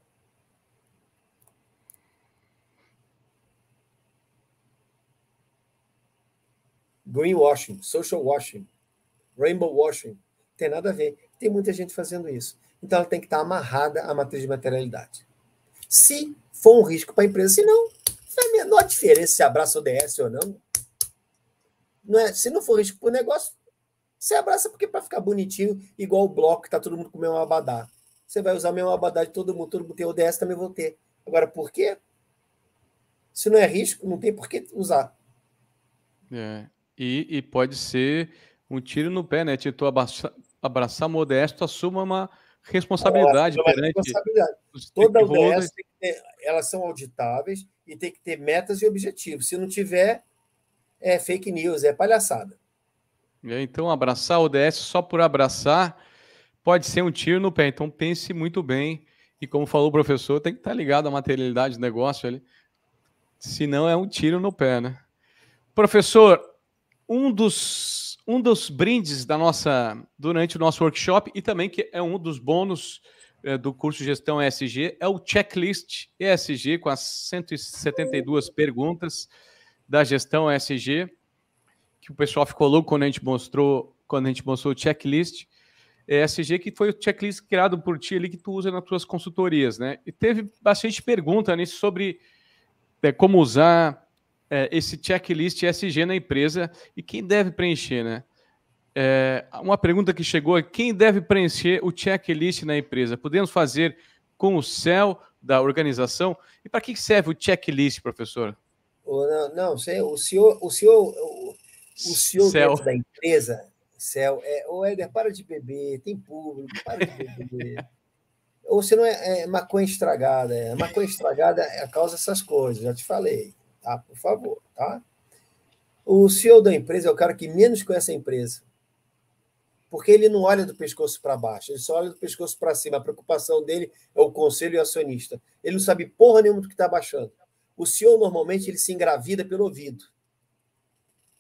Greenwashing, social washing, rainbow washing, tem nada a ver. Tem muita gente fazendo isso. Então ela tem que estar tá amarrada à matriz de materialidade. Se for um risco para a empresa, se não, não a menor diferença se abraça o DS ou não. não é, se não for risco para o negócio, você abraça porque para ficar bonitinho, igual o bloco, tá todo mundo com o mesmo abadá. Você vai usar o mesmo abadá de todo mundo, todo mundo tem ODS, também vou ter. Agora, por quê? Se não é risco, não tem por que usar. É, e, e, pode ser um tiro no pé, né? Tito, abraçar, abraçar modesto, assuma uma responsabilidade. É, uma responsabilidade. Toda ODS, ter, elas são auditáveis e tem que ter metas e objetivos. Se não tiver, é fake news, é palhaçada. Então, abraçar o ODS só por abraçar pode ser um tiro no pé. Então, pense muito bem. E como falou o professor, tem que estar tá ligado à materialidade do negócio ali. Senão, é um tiro no pé, né? Professor, um dos, um dos brindes da nossa durante o nosso workshop e também que é um dos bônus é, do curso Gestão ESG é o checklist ESG com as 172 perguntas da gestão ESG que o pessoal ficou louco quando a gente mostrou, quando a gente mostrou o checklist ESG, é, que foi o checklist criado por ti ali que tu usa nas tuas consultorias, né? E teve bastante pergunta nisso né, sobre é, como usar é, esse checklist ESG na empresa e quem deve preencher, né? É, uma pergunta que chegou é quem deve preencher o checklist na empresa? Podemos fazer com o céu da organização? E para que serve o checklist, professor? Não, não sei. O senhor, o senhor, o CEO Céu. da empresa, Céu, é, ô Éder, para de beber, tem público, para de beber. Ou se não é, é maconha estragada, é. maconha estragada é causa essas coisas, já te falei, tá? Por favor, tá? O CEO da empresa é o cara que menos conhece a empresa. Porque ele não olha do pescoço para baixo, ele só olha do pescoço para cima. A preocupação dele é o conselho e o acionista. Ele não sabe porra nenhuma do que está baixando. O CEO, normalmente, ele se engravida pelo ouvido.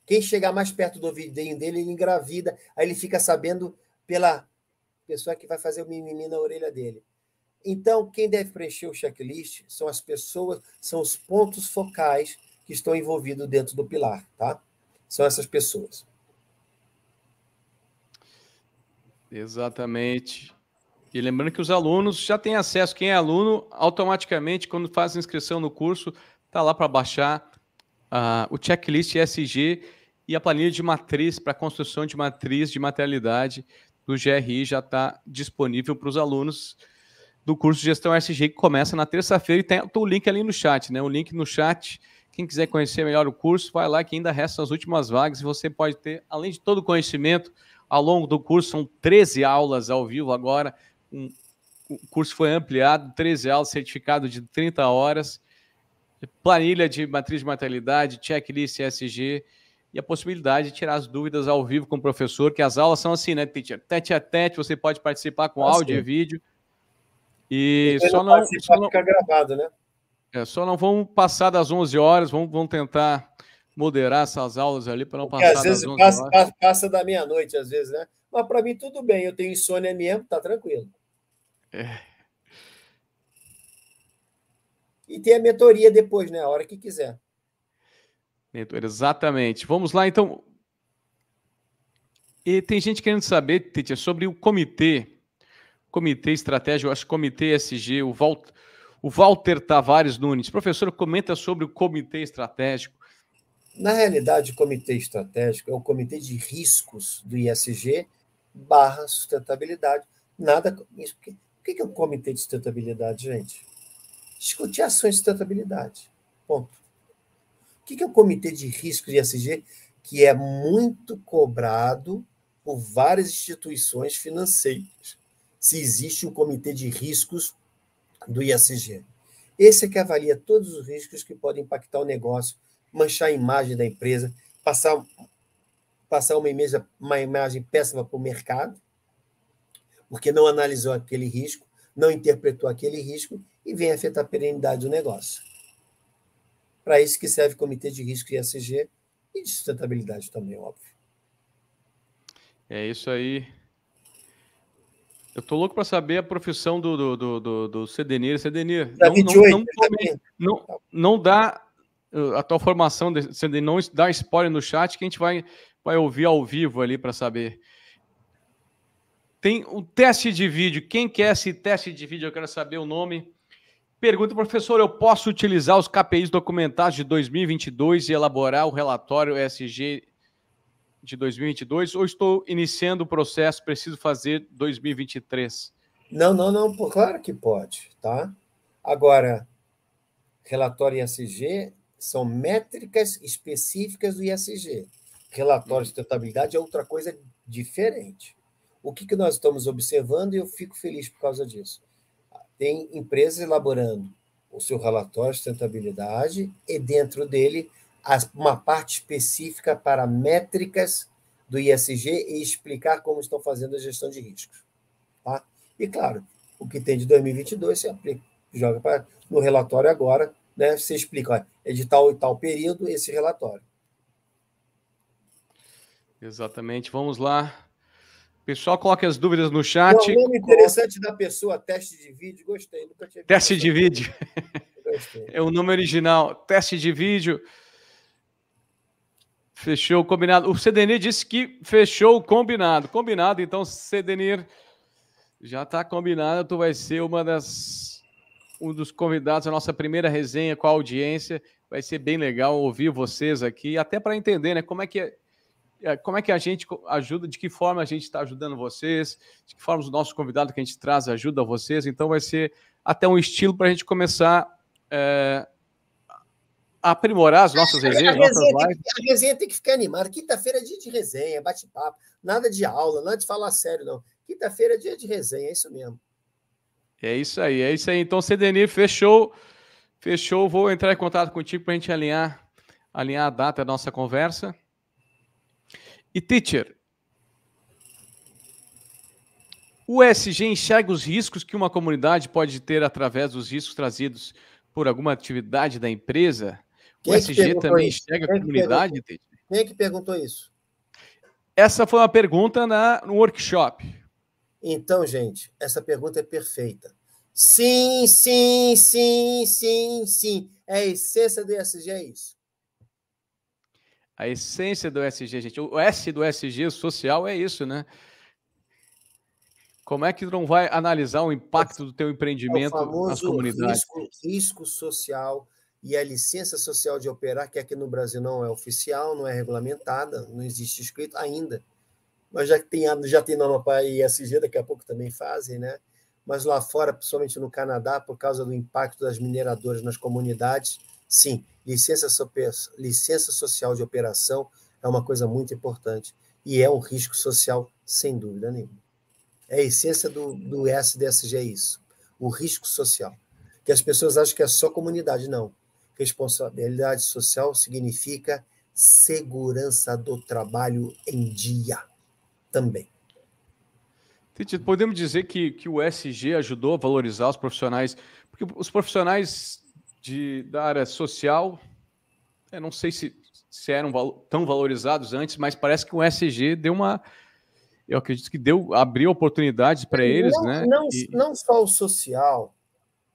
Quem chegar mais perto do ouvidinho dele, ele engravida. Aí ele fica sabendo pela pessoa que vai fazer o mimimi na orelha dele. Então, quem deve preencher o checklist são as pessoas, são os pontos focais que estão envolvidos dentro do pilar, tá? São essas pessoas. Exatamente. E lembrando que os alunos já têm acesso, quem é aluno, automaticamente, quando faz inscrição no curso, está lá para baixar uh, o checklist ESG e a planilha de matriz para construção de matriz de materialidade do GRI já está disponível para os alunos do curso de gestão ESG que começa na terça-feira e tem o link ali no chat, né? O link no chat. Quem quiser conhecer melhor o curso, vai lá que ainda restam as últimas vagas e você pode ter, além de todo o conhecimento ao longo do curso, são 13 aulas ao vivo agora. Um, o curso foi ampliado, 13 aulas, certificado de 30 horas planilha de matriz de mortalidade, checklist S.G. e a possibilidade de tirar as dúvidas ao vivo com o professor, que as aulas são assim, né, teacher? Tete a tete, você pode participar com tá áudio e vídeo. E é só não, só não, ficar gravado, né? É, só não vamos passar das 11 horas, vamos, vamos tentar moderar essas aulas ali para não Porque passar às vezes das 11 passa, horas. Passa da meia-noite, às vezes, né? Mas para mim tudo bem, eu tenho insônia mesmo, tá tranquilo. É e ter a mentoria depois, né? A hora que quiser. Mentor, exatamente. Vamos lá, então. E tem gente querendo saber, Titia, sobre o comitê, comitê estratégico, acho que comitê SG, o, Val, o Walter Tavares Nunes. Professor, comenta sobre o comitê estratégico. Na realidade, o comitê estratégico é o comitê de riscos do ISG barra sustentabilidade. Nada. Isso, o que é o um comitê de sustentabilidade, gente? discutir ações de sustentabilidade. Ponto. O que é o Comitê de Risco de ESG, que é muito cobrado por várias instituições financeiras? Se existe um Comitê de Riscos do ISG. Esse é que avalia todos os riscos que podem impactar o negócio, manchar a imagem da empresa, passar, passar uma, imagem, uma imagem péssima para o mercado, porque não analisou aquele risco, não interpretou aquele risco e vem afetar a perenidade do negócio. Para isso que serve o Comitê de Risco e ESG e de sustentabilidade também, óbvio. É isso aí. Eu tô louco para saber a profissão do, do, do, do, do Cedenir. Cedenir, não, não, não, não, não dá uh, a tua formação, Cedenir, não dá spoiler no chat que a gente vai, vai ouvir ao vivo ali para saber. Tem o teste de vídeo. Quem quer esse teste de vídeo? Eu quero saber o nome. Pergunta, professor, eu posso utilizar os KPIs documentados de 2022 e elaborar o relatório ESG de 2022 ou estou iniciando o processo, preciso fazer 2023? Não, não, não, claro que pode, tá? Agora, relatório ESG são métricas específicas do ESG. Relatório de sustentabilidade é outra coisa diferente. O que, que nós estamos observando, e eu fico feliz por causa disso. Tem empresas elaborando o seu relatório de sustentabilidade e dentro dele uma parte específica para métricas do ISG e explicar como estão fazendo a gestão de riscos. Tá? E claro, o que tem de 2022 se aplica, joga para no relatório agora, né? Você explica, ó, é de tal e tal período esse relatório. Exatamente. Vamos lá. Pessoal, coloque as dúvidas no chat. O nome interessante da pessoa, teste de vídeo, gostei. teste de vídeo. Gostei. É o nome original, teste de vídeo. Fechou o combinado. O Cedenir disse que fechou o combinado. Combinado, então, Cedenir, já está combinado. Tu vai ser uma das, um dos convidados, da nossa primeira resenha com a audiência. Vai ser bem legal ouvir vocês aqui, até para entender né, como é que é é, como é que a gente ajuda, de que forma a gente está ajudando vocês, de que forma o nosso convidado que a gente traz ajuda vocês. Então, vai ser até um estilo para a gente começar é, a aprimorar as nossas resenhas. A, nossas resenha lives. Tem, a resenha tem que ficar animada. Quinta-feira é dia de resenha, bate-papo, nada de aula, nada de falar sério, não. Quinta-feira é dia de resenha, é isso mesmo. É isso aí, é isso aí. Então, CDN, fechou. Fechou, vou entrar em contato contigo para a gente alinhar, alinhar a data da nossa conversa. E teacher, o ESG enxerga os riscos que uma comunidade pode ter através dos riscos trazidos por alguma atividade da empresa? Quem o é ESG também isso? enxerga Quem a é comunidade, que teacher? Quem é que perguntou isso? Essa foi uma pergunta na, no workshop. Então, gente, essa pergunta é perfeita. Sim, sim, sim, sim, sim. É a essência do ESG, é isso. A essência do SG, gente. O S do SG social é isso, né? Como é que não vai analisar o impacto do teu empreendimento é nas comunidades? Risco, risco social e a licença social de operar, que aqui no Brasil não é oficial, não é regulamentada, não existe escrito ainda. Mas já tem, já tem norma para ISG, daqui a pouco também fazem, né? Mas lá fora, principalmente no Canadá, por causa do impacto das mineradoras nas comunidades, Sim, licença, licença social de operação é uma coisa muito importante e é um risco social, sem dúvida nenhuma. É a essência do, do SDSG, é isso, o risco social. Que as pessoas acham que é só comunidade, não. Responsabilidade social significa segurança do trabalho em dia também. Podemos dizer que, que o SG ajudou a valorizar os profissionais, porque os profissionais de, da área social, eu não sei se, se eram val, tão valorizados antes, mas parece que o SG deu uma. Eu acredito que deu, abriu oportunidades para eles, não, né? Não, e... não só o social,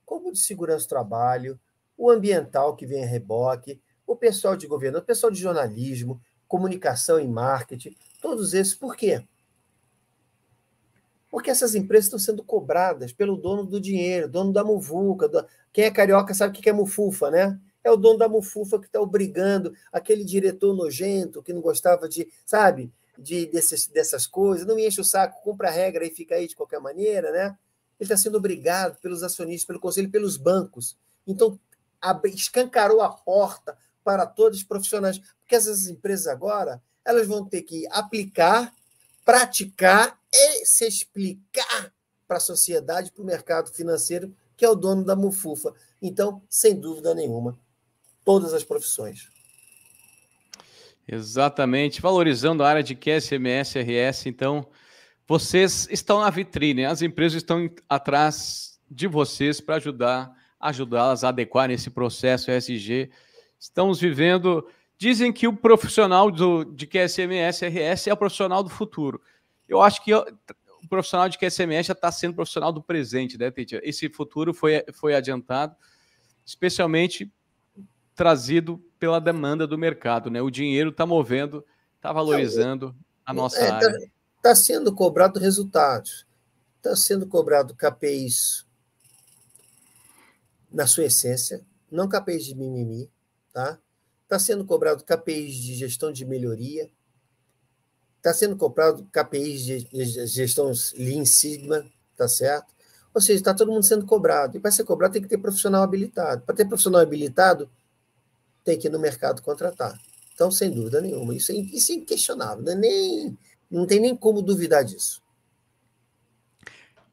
como o de segurança do trabalho, o ambiental que vem a reboque, o pessoal de governo, o pessoal de jornalismo, comunicação e marketing, todos esses. Por quê? Porque essas empresas estão sendo cobradas pelo dono do dinheiro, dono da muvuca. Do... Quem é carioca sabe o que é mufufa, né? É o dono da mufufa que está obrigando aquele diretor nojento que não gostava de, sabe, de desses, dessas coisas. Não enche o saco, compra a regra e fica aí de qualquer maneira, né? Ele está sendo obrigado pelos acionistas, pelo conselho, pelos bancos. Então, escancarou a porta para todos os profissionais. Porque essas empresas agora elas vão ter que aplicar praticar e se explicar para a sociedade, para o mercado financeiro, que é o dono da mufufa. Então, sem dúvida nenhuma, todas as profissões. Exatamente, valorizando a área de QSMS, RS, então vocês estão na vitrine, as empresas estão atrás de vocês para ajudar, ajudá-las a adequar esse processo ESG. Estamos vivendo Dizem que o profissional do, de QSMS RS é o profissional do futuro. Eu acho que o profissional de QSMS já está sendo profissional do presente, né, Titi? Esse futuro foi, foi adiantado, especialmente trazido pela demanda do mercado, né? O dinheiro está movendo, está valorizando a nossa é, tá, área. Está sendo cobrado resultados, está sendo cobrado KPIs na sua essência, não KPIs de mimimi, tá? Está sendo cobrado KPIs de gestão de melhoria, está sendo cobrado KPIs de gestão Lean Sigma, tá certo? Ou seja, está todo mundo sendo cobrado. E para ser cobrado tem que ter profissional habilitado. Para ter profissional habilitado, tem que ir no mercado contratar. Então, sem dúvida nenhuma, isso é, isso é inquestionável, não, é nem, não tem nem como duvidar disso.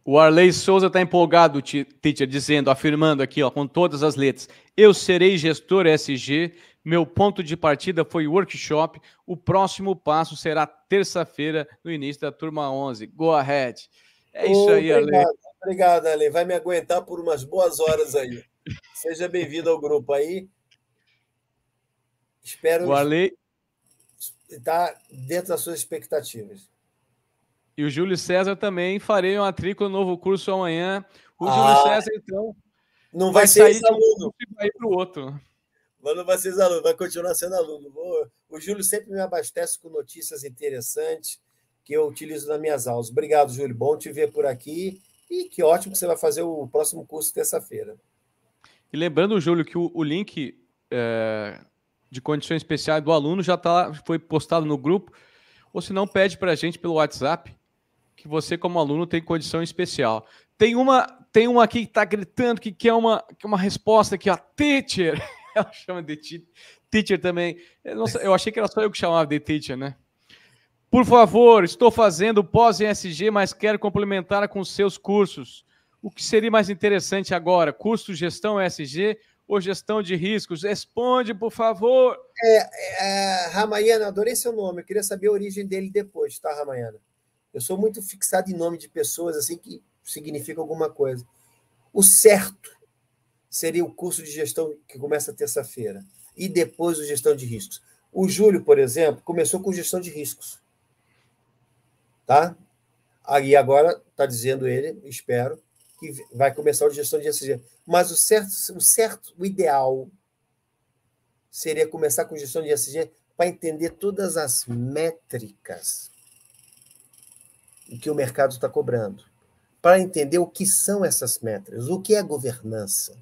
O Arley Souza está empolgado, teacher, dizendo, afirmando aqui, ó, com todas as letras, eu serei gestor SG meu ponto de partida foi o workshop. O próximo passo será terça-feira, no início da turma 11. Go ahead. É isso oh, aí, obrigado, Ale. Obrigado, Ale. Vai me aguentar por umas boas horas aí. Seja bem-vindo ao grupo aí. Espero o Ale... estar dentro das suas expectativas. E o Júlio César também farei uma matrícula no novo curso amanhã. O ah, Júlio César, então, não vai, vai sair do um vai para o outro. Mano, vocês aluno, vai continuar sendo aluno. O Júlio sempre me abastece com notícias interessantes que eu utilizo nas minhas aulas. Obrigado, Júlio. Bom te ver por aqui. E que ótimo que você vai fazer o próximo curso terça-feira. E lembrando, Júlio, que o, o link é, de condições especiais do aluno já tá, foi postado no grupo. Ou se não, pede para a gente pelo WhatsApp que você, como aluno, tem condição especial. Tem uma, tem uma aqui que está gritando que quer uma, que é uma resposta aqui, ó. Teacher! Ela chama de teacher também. Nossa, eu achei que era só eu que chamava de teacher, né? Por favor, estou fazendo pós em SG, mas quero complementar com seus cursos. O que seria mais interessante agora? Curso gestão SG ou gestão de riscos? Responde, por favor. É, é, Ramayana, adorei seu nome. Eu queria saber a origem dele depois, tá, Ramayana? Eu sou muito fixado em nome de pessoas assim que significa alguma coisa. O certo seria o curso de gestão que começa terça-feira e depois o gestão de riscos. O Júlio, por exemplo, começou com gestão de riscos. Tá? Aí agora está dizendo ele, espero, que vai começar o gestão de ESG. Mas o certo, o certo, o ideal seria começar com gestão de ESG para entender todas as métricas que o mercado está cobrando, para entender o que são essas métricas, o que é governança,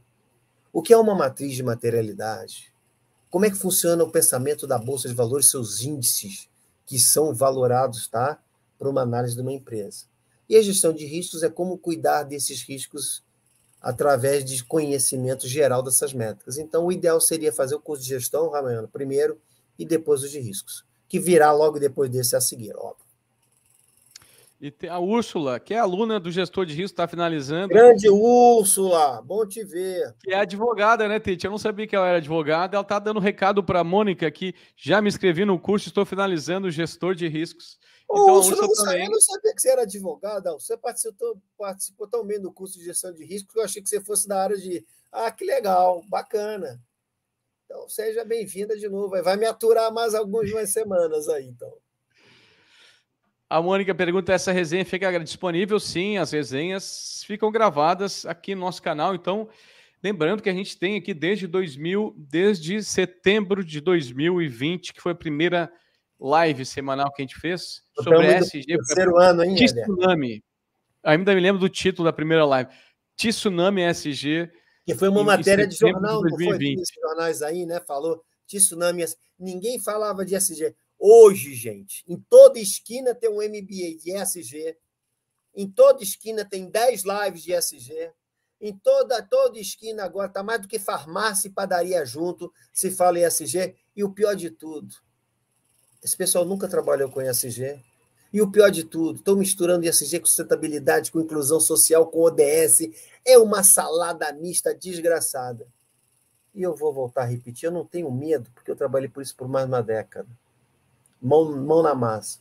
o que é uma matriz de materialidade? Como é que funciona o pensamento da Bolsa de Valores, seus índices, que são valorados tá? para uma análise de uma empresa? E a gestão de riscos é como cuidar desses riscos através de conhecimento geral dessas métricas. Então, o ideal seria fazer o curso de gestão, Ramayana, primeiro, e depois os de riscos, que virá logo depois desse a seguir, óbvio. E tem a Úrsula, que é aluna do gestor de risco, está finalizando. Grande Úrsula, bom te ver. Que é advogada, né, Tite? Eu não sabia que ela era advogada. Ela está dando recado para a Mônica, que já me inscrevi no curso, estou finalizando o gestor de riscos. Ô, então, Úrsula, Úrsula eu, também... eu não sabia que você era advogada. Você participou, participou tão bem do curso de gestão de riscos que eu achei que você fosse da área de. Ah, que legal, bacana. Então, seja bem-vinda de novo. Vai me aturar mais algumas semanas aí, então. A Mônica pergunta: é, essa resenha fica disponível? Sim, as resenhas ficam gravadas aqui no nosso canal. Então, lembrando que a gente tem aqui desde 2000, desde setembro de 2020, que foi a primeira live semanal que a gente fez sobre Estamos SG. Terceiro ano, hein, Tsunami. Ainda me lembro do título da primeira live: Tsunami SG. Que foi uma matéria de jornal, de não foi? De jornais aí, né? Falou Tsunami. Ninguém falava de SG. Hoje, gente, em toda esquina tem um MBA de SG, em toda esquina tem 10 lives de SG, em toda, toda esquina agora está mais do que farmácia e padaria junto, se fala em SG. E o pior de tudo, esse pessoal nunca trabalhou com SG. E o pior de tudo, estão misturando ESG com sustentabilidade, com inclusão social, com ODS. É uma salada mista desgraçada. E eu vou voltar a repetir, eu não tenho medo, porque eu trabalhei por isso por mais uma década mão, mão na massa.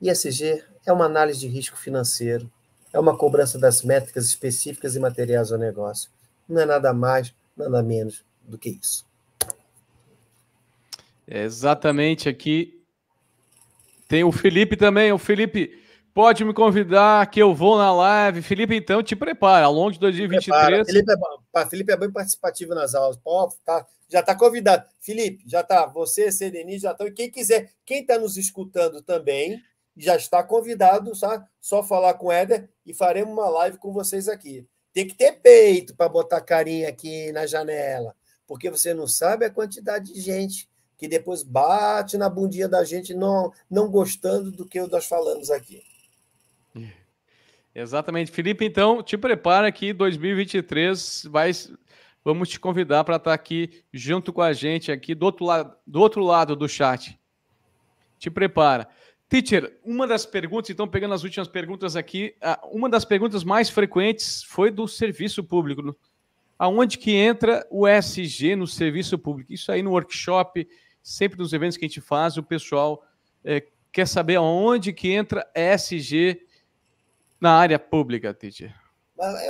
ISG é uma análise de risco financeiro, é uma cobrança das métricas específicas e materiais ao negócio. Não é nada mais, nada menos do que isso. É exatamente aqui. Tem o Felipe também. O Felipe, Pode me convidar que eu vou na live. Felipe, então, te prepara. Ao longo de 2023. Prepara. Felipe é, bom. Felipe é bem participativo nas aulas. Pô, tá, já está convidado. Felipe, já está. Você, Serenise, já estão. E quem quiser, quem está nos escutando também, já está convidado, sabe? Tá? Só falar com o Éder e faremos uma live com vocês aqui. Tem que ter peito para botar carinha aqui na janela, porque você não sabe a quantidade de gente que depois bate na bundinha da gente não, não gostando do que nós falamos aqui. Exatamente. Felipe, então, te prepara que 2023 vai, vamos te convidar para estar tá aqui junto com a gente, aqui do outro, lado, do outro lado do chat. Te prepara. Teacher, uma das perguntas, então pegando as últimas perguntas aqui, uma das perguntas mais frequentes foi do serviço público. Aonde que entra o SG no serviço público? Isso aí no workshop, sempre nos eventos que a gente faz, o pessoal é, quer saber aonde que entra SG na área pública, Titi. É,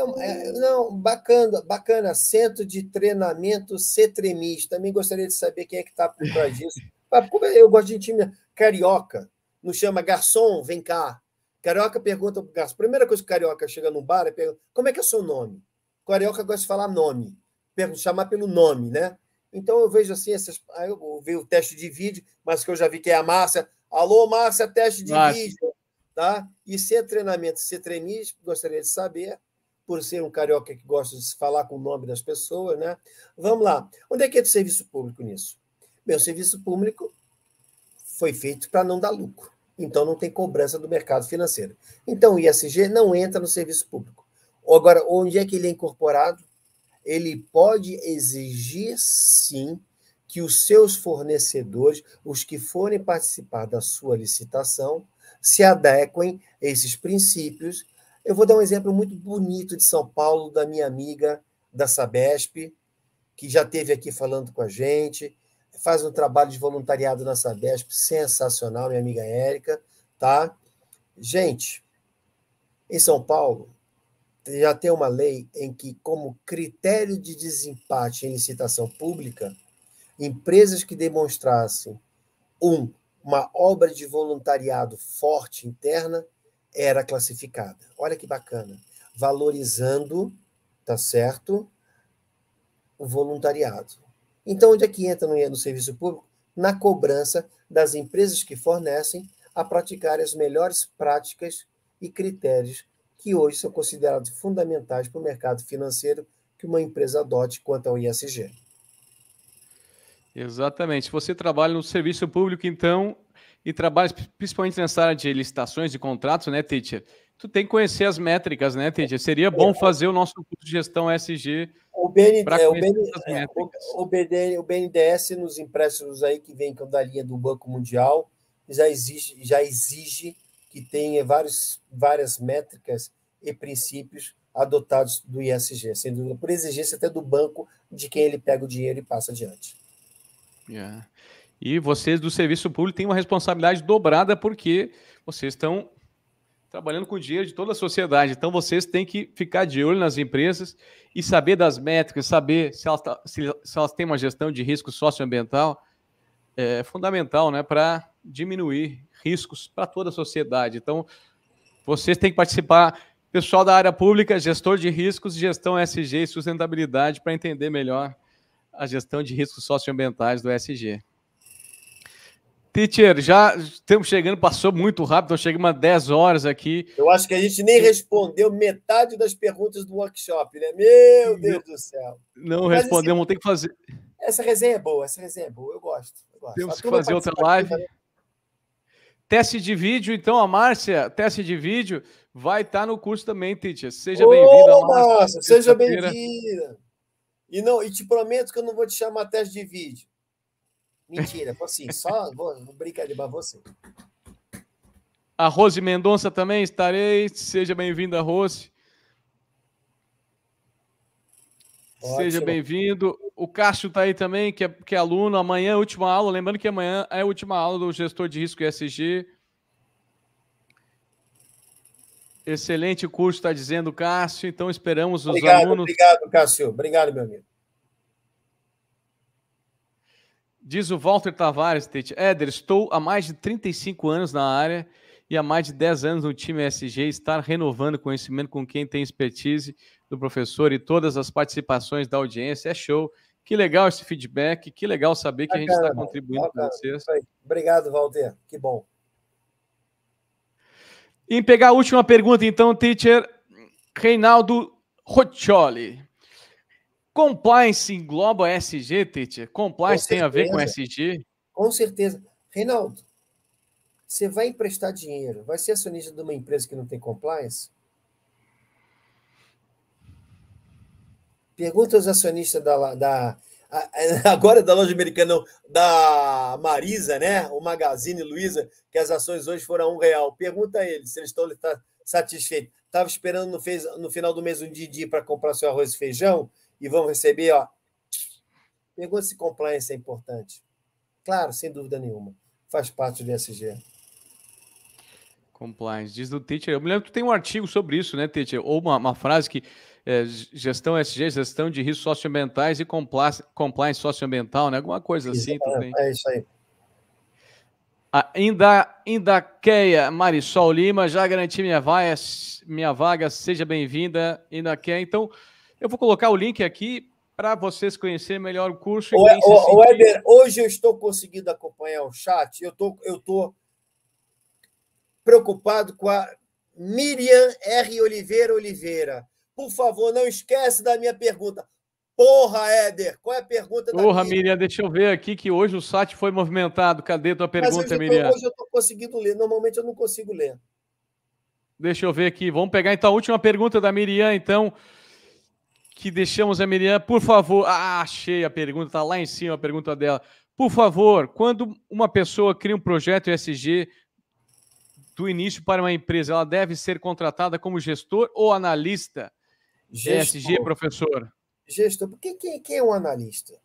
é, não, bacana, bacana. Centro de treinamento CETREMIS. Também gostaria de saber quem é que está por trás disso. Eu gosto de time carioca. Não chama garçom, vem cá. Carioca pergunta para o garçom. Primeira coisa que o carioca chega no bar é pergunta, como é que é o seu nome? O carioca gosta de falar nome. Pergunta, chamar pelo nome, né? Então eu vejo assim, essas, eu vi o teste de vídeo, mas que eu já vi que é a Márcia. Alô, Márcia, teste de Márcia. vídeo. Tá? E se é treinamento, se é gostaria de saber, por ser um carioca que gosta de falar com o nome das pessoas, né? Vamos lá. Onde é que é o serviço público nisso? Meu serviço público foi feito para não dar lucro. Então não tem cobrança do mercado financeiro. Então o ISG não entra no serviço público. Agora, onde é que ele é incorporado? Ele pode exigir sim que os seus fornecedores, os que forem participar da sua licitação, se adequem a esses princípios. Eu vou dar um exemplo muito bonito de São Paulo, da minha amiga da Sabesp, que já esteve aqui falando com a gente, faz um trabalho de voluntariado na Sabesp sensacional, minha amiga Érica, tá? Gente, em São Paulo já tem uma lei em que, como critério de desempate em licitação pública, empresas que demonstrassem um uma obra de voluntariado forte interna era classificada. Olha que bacana. Valorizando, tá certo? O voluntariado. Então, onde é que entra no, no serviço público? Na cobrança das empresas que fornecem a praticar as melhores práticas e critérios que hoje são considerados fundamentais para o mercado financeiro que uma empresa adote quanto ao ISG. Exatamente. Se você trabalha no serviço público, então, e trabalha principalmente nessa área de licitações, de contratos, né, teacher? Tu tem que conhecer as métricas, né, teacher? Seria bom fazer o nosso curso de gestão SG o, BND, é, o, BND, é, o, BND, o, BNDES nos empréstimos aí que vem é da linha do Banco Mundial já exige, já exige que tenha vários, várias métricas e princípios adotados do ISG, sendo por exigência até do banco de quem ele pega o dinheiro e passa adiante. Yeah. É. E vocês do serviço público têm uma responsabilidade dobrada porque vocês estão trabalhando com o dinheiro de toda a sociedade. Então vocês têm que ficar de olho nas empresas e saber das métricas, saber se elas, tá, se, se elas têm uma gestão de risco socioambiental. É fundamental né, para diminuir riscos para toda a sociedade. Então vocês têm que participar, pessoal da área pública, gestor de riscos, gestão SG e sustentabilidade, para entender melhor a gestão de riscos socioambientais do SG. Teacher, já estamos chegando, passou muito rápido, eu então cheguei umas 10 horas aqui. Eu acho que a gente nem respondeu metade das perguntas do workshop, né? Meu Deus do céu. Não Mas assim, respondemos, esse... tem que fazer. Essa resenha é boa, essa resenha é boa, eu gosto. Eu gosto. Temos que fazer outra live. Teste de vídeo, então, a Márcia, teste de vídeo, vai estar no curso também, Teacher. Seja bem-vinda, Márcia. Seja bem-vinda. E não, e te prometo que eu não vou te chamar teste de vídeo. Mentira, vou sim, só vou, brincar de você. A Rose Mendonça também estarei. Seja bem-vinda, Rose. Ótimo. Seja bem-vindo. O Cássio está aí também, que é, que é aluno. Amanhã é a última aula. Lembrando que amanhã é a última aula do gestor de risco ESG. Excelente curso, está dizendo Cássio. Então esperamos os obrigado, alunos. Obrigado, Cássio. Obrigado, meu amigo. Diz o Walter Tavares, Tete. Éder, estou há mais de 35 anos na área e há mais de 10 anos no time SG. Estar renovando conhecimento com quem tem expertise do professor e todas as participações da audiência é show. Que legal esse feedback, que legal saber que a gente está contribuindo com vocês. Obrigado, Walter. Que bom. Em pegar a última pergunta, então, teacher Reinaldo Roccioli. Compliance engloba SG, teacher? Compliance tem a ver com SG? Com certeza. Reinaldo, você vai emprestar dinheiro, vai ser acionista de uma empresa que não tem compliance? Pergunta aos acionistas da, da, agora da loja americana, da Marisa, né? O Magazine Luiza, que as ações hoje foram a um real. Pergunta a eles se eles estão satisfeitos. Estava esperando no, fez, no final do mês um Didi para comprar seu arroz e feijão e vão receber, ó. Pergunta se compliance é importante. Claro, sem dúvida nenhuma. Faz parte do SG. Compliance, diz do Teacher. Eu me lembro que tu tem um artigo sobre isso, né, Teacher? Ou uma, uma frase que é, gestão SG, gestão de riscos socioambientais e compliance, compliance socioambiental, né? Alguma coisa assim, isso, assim também. É isso aí. A ah, Inda, Indaqueia Marisol Lima, já garanti minha vaga, é, minha vaga seja bem-vinda, ainda Queia Então, eu vou colocar o link aqui para vocês conhecerem melhor o curso. O, o, o hoje eu estou conseguindo acompanhar o chat, eu tô, estou tô preocupado com a Miriam R. Oliveira Oliveira. Por favor, não esquece da minha pergunta. Porra, Éder, qual é a pergunta da Porra, Miriam, deixa eu ver aqui que hoje o site foi movimentado. Cadê tua pergunta, hoje Miriam? hoje eu tô conseguindo ler, normalmente eu não consigo ler. Deixa eu ver aqui. Vamos pegar então a última pergunta da Miriam, então. Que deixamos a Miriam, por favor. Ah, achei a pergunta, está lá em cima a pergunta dela. Por favor, quando uma pessoa cria um projeto ESG do início para uma empresa, ela deve ser contratada como gestor ou analista? Gestor. ESG, professor. Gestor. Porque quem, quem é um analista?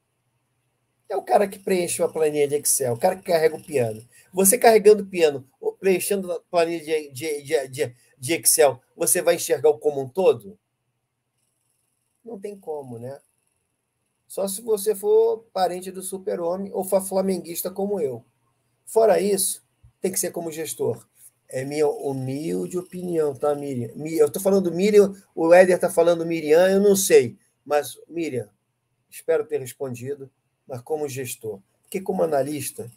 É o cara que preenche uma planilha de Excel, o cara que carrega o piano. Você carregando o piano ou preenchendo a planilha de, de, de, de Excel, você vai enxergar o como um todo? Não tem como, né? Só se você for parente do super-homem ou for flamenguista como eu. Fora isso, tem que ser como gestor. É minha humilde opinião, tá, Miriam? Eu estou falando Miriam, o Éder está falando Miriam, eu não sei. Mas, Miriam, espero ter respondido, mas como gestor. Porque, como analista,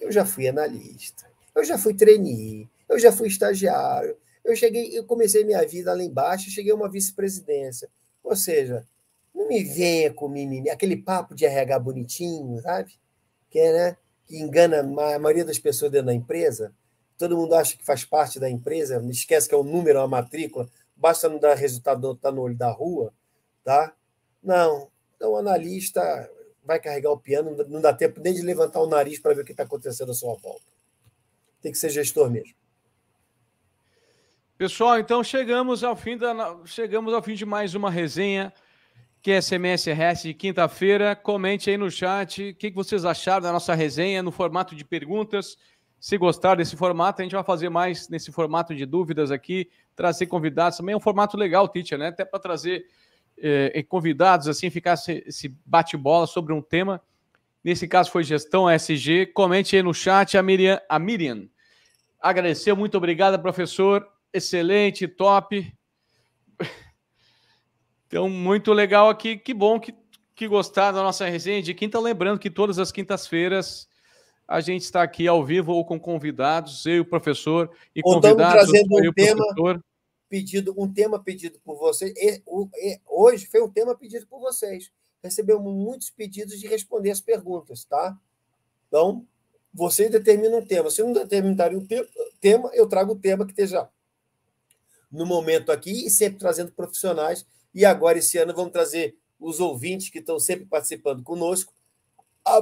eu já fui analista, eu já fui trainee, eu já fui estagiário, eu cheguei, eu comecei minha vida lá embaixo, cheguei a uma vice-presidência. Ou seja, não me venha com mimimi, aquele papo de RH bonitinho, sabe? Que, é, né, que engana a maioria das pessoas dentro da empresa todo mundo acha que faz parte da empresa, não esquece que é um número, a é uma matrícula, basta não dar resultado, está no olho da rua, tá? Não. Então, o analista vai carregar o piano, não dá tempo nem de levantar o nariz para ver o que está acontecendo à sua volta. Tem que ser gestor mesmo. Pessoal, então chegamos ao fim da chegamos ao fim de mais uma resenha que é SMS RS de quinta-feira. Comente aí no chat o que vocês acharam da nossa resenha no formato de perguntas. Se gostar desse formato, a gente vai fazer mais nesse formato de dúvidas aqui, trazer convidados. Também é um formato legal, Tite, né? Até para trazer eh, convidados, assim, ficar esse, esse bate-bola sobre um tema. Nesse caso foi gestão SG. Comente aí no chat a Miriam. A Miriam. muito obrigada, professor. Excelente, top. Então, muito legal aqui. Que bom que, que gostaram da nossa resenha de quinta. Lembrando que todas as quintas-feiras a gente está aqui ao vivo ou com convidados, eu e o professor e ou convidados. trazendo um tema professor. pedido, um tema pedido por vocês. E, o, e, hoje foi um tema pedido por vocês. Recebemos muitos pedidos de responder as perguntas, tá? Então, vocês determinam um tema. Se não determinarem o tema, eu trago o tema que esteja no momento aqui e sempre trazendo profissionais. E agora, esse ano, vamos trazer os ouvintes que estão sempre participando conosco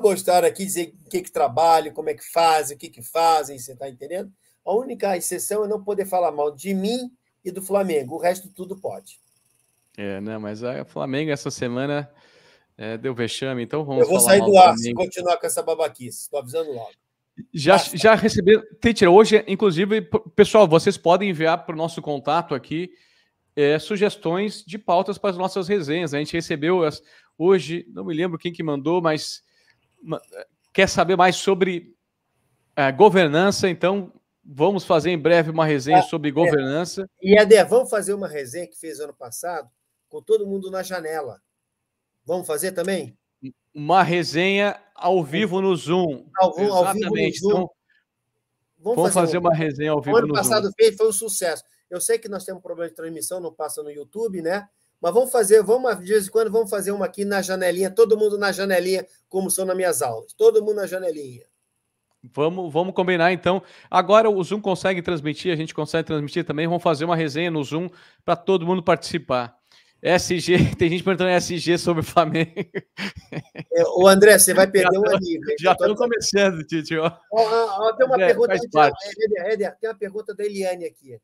mostrar aqui, dizer o que, que trabalho, como é que fazem, o que, que fazem, você está entendendo? A única exceção é não poder falar mal de mim e do Flamengo. O resto tudo pode. É, né? Mas o Flamengo essa semana é, deu vexame, então vamos. Eu vou sair do ar se continuar com essa babaquice. Estou avisando logo. Já, já receberam. Teacher, hoje, inclusive, pessoal, vocês podem enviar para o nosso contato aqui é, sugestões de pautas para as nossas resenhas. A gente recebeu as, hoje, não me lembro quem que mandou, mas quer saber mais sobre é, governança, então vamos fazer em breve uma resenha ah, sobre governança. É. E, Eder, vamos fazer uma resenha que fez ano passado com todo mundo na janela. Vamos fazer também? Uma resenha ao vivo no Zoom. Ao, Exatamente. Ao no Zoom. Então, vamos, vamos fazer, um... uma resenha ao vivo no Zoom. O ano passado fez, foi um sucesso. Eu sei que nós temos problema de transmissão, não passa no YouTube, né? Mas vamos fazer, vamos de vez em quando, vamos fazer uma aqui na janelinha, todo mundo na janelinha, como são nas minhas aulas. Todo mundo na janelinha. Vamos, vamos combinar então. Agora o Zoom consegue transmitir, a gente consegue transmitir também. Vamos fazer uma resenha no Zoom para todo mundo participar. SG, tem gente perguntando SG sobre o Flamengo. É, o André, você vai perder um amigo. Já estou começando, Titi. Ó, ó, ó, tem uma pergunta. é, tem uma pergunta da Eliane aqui.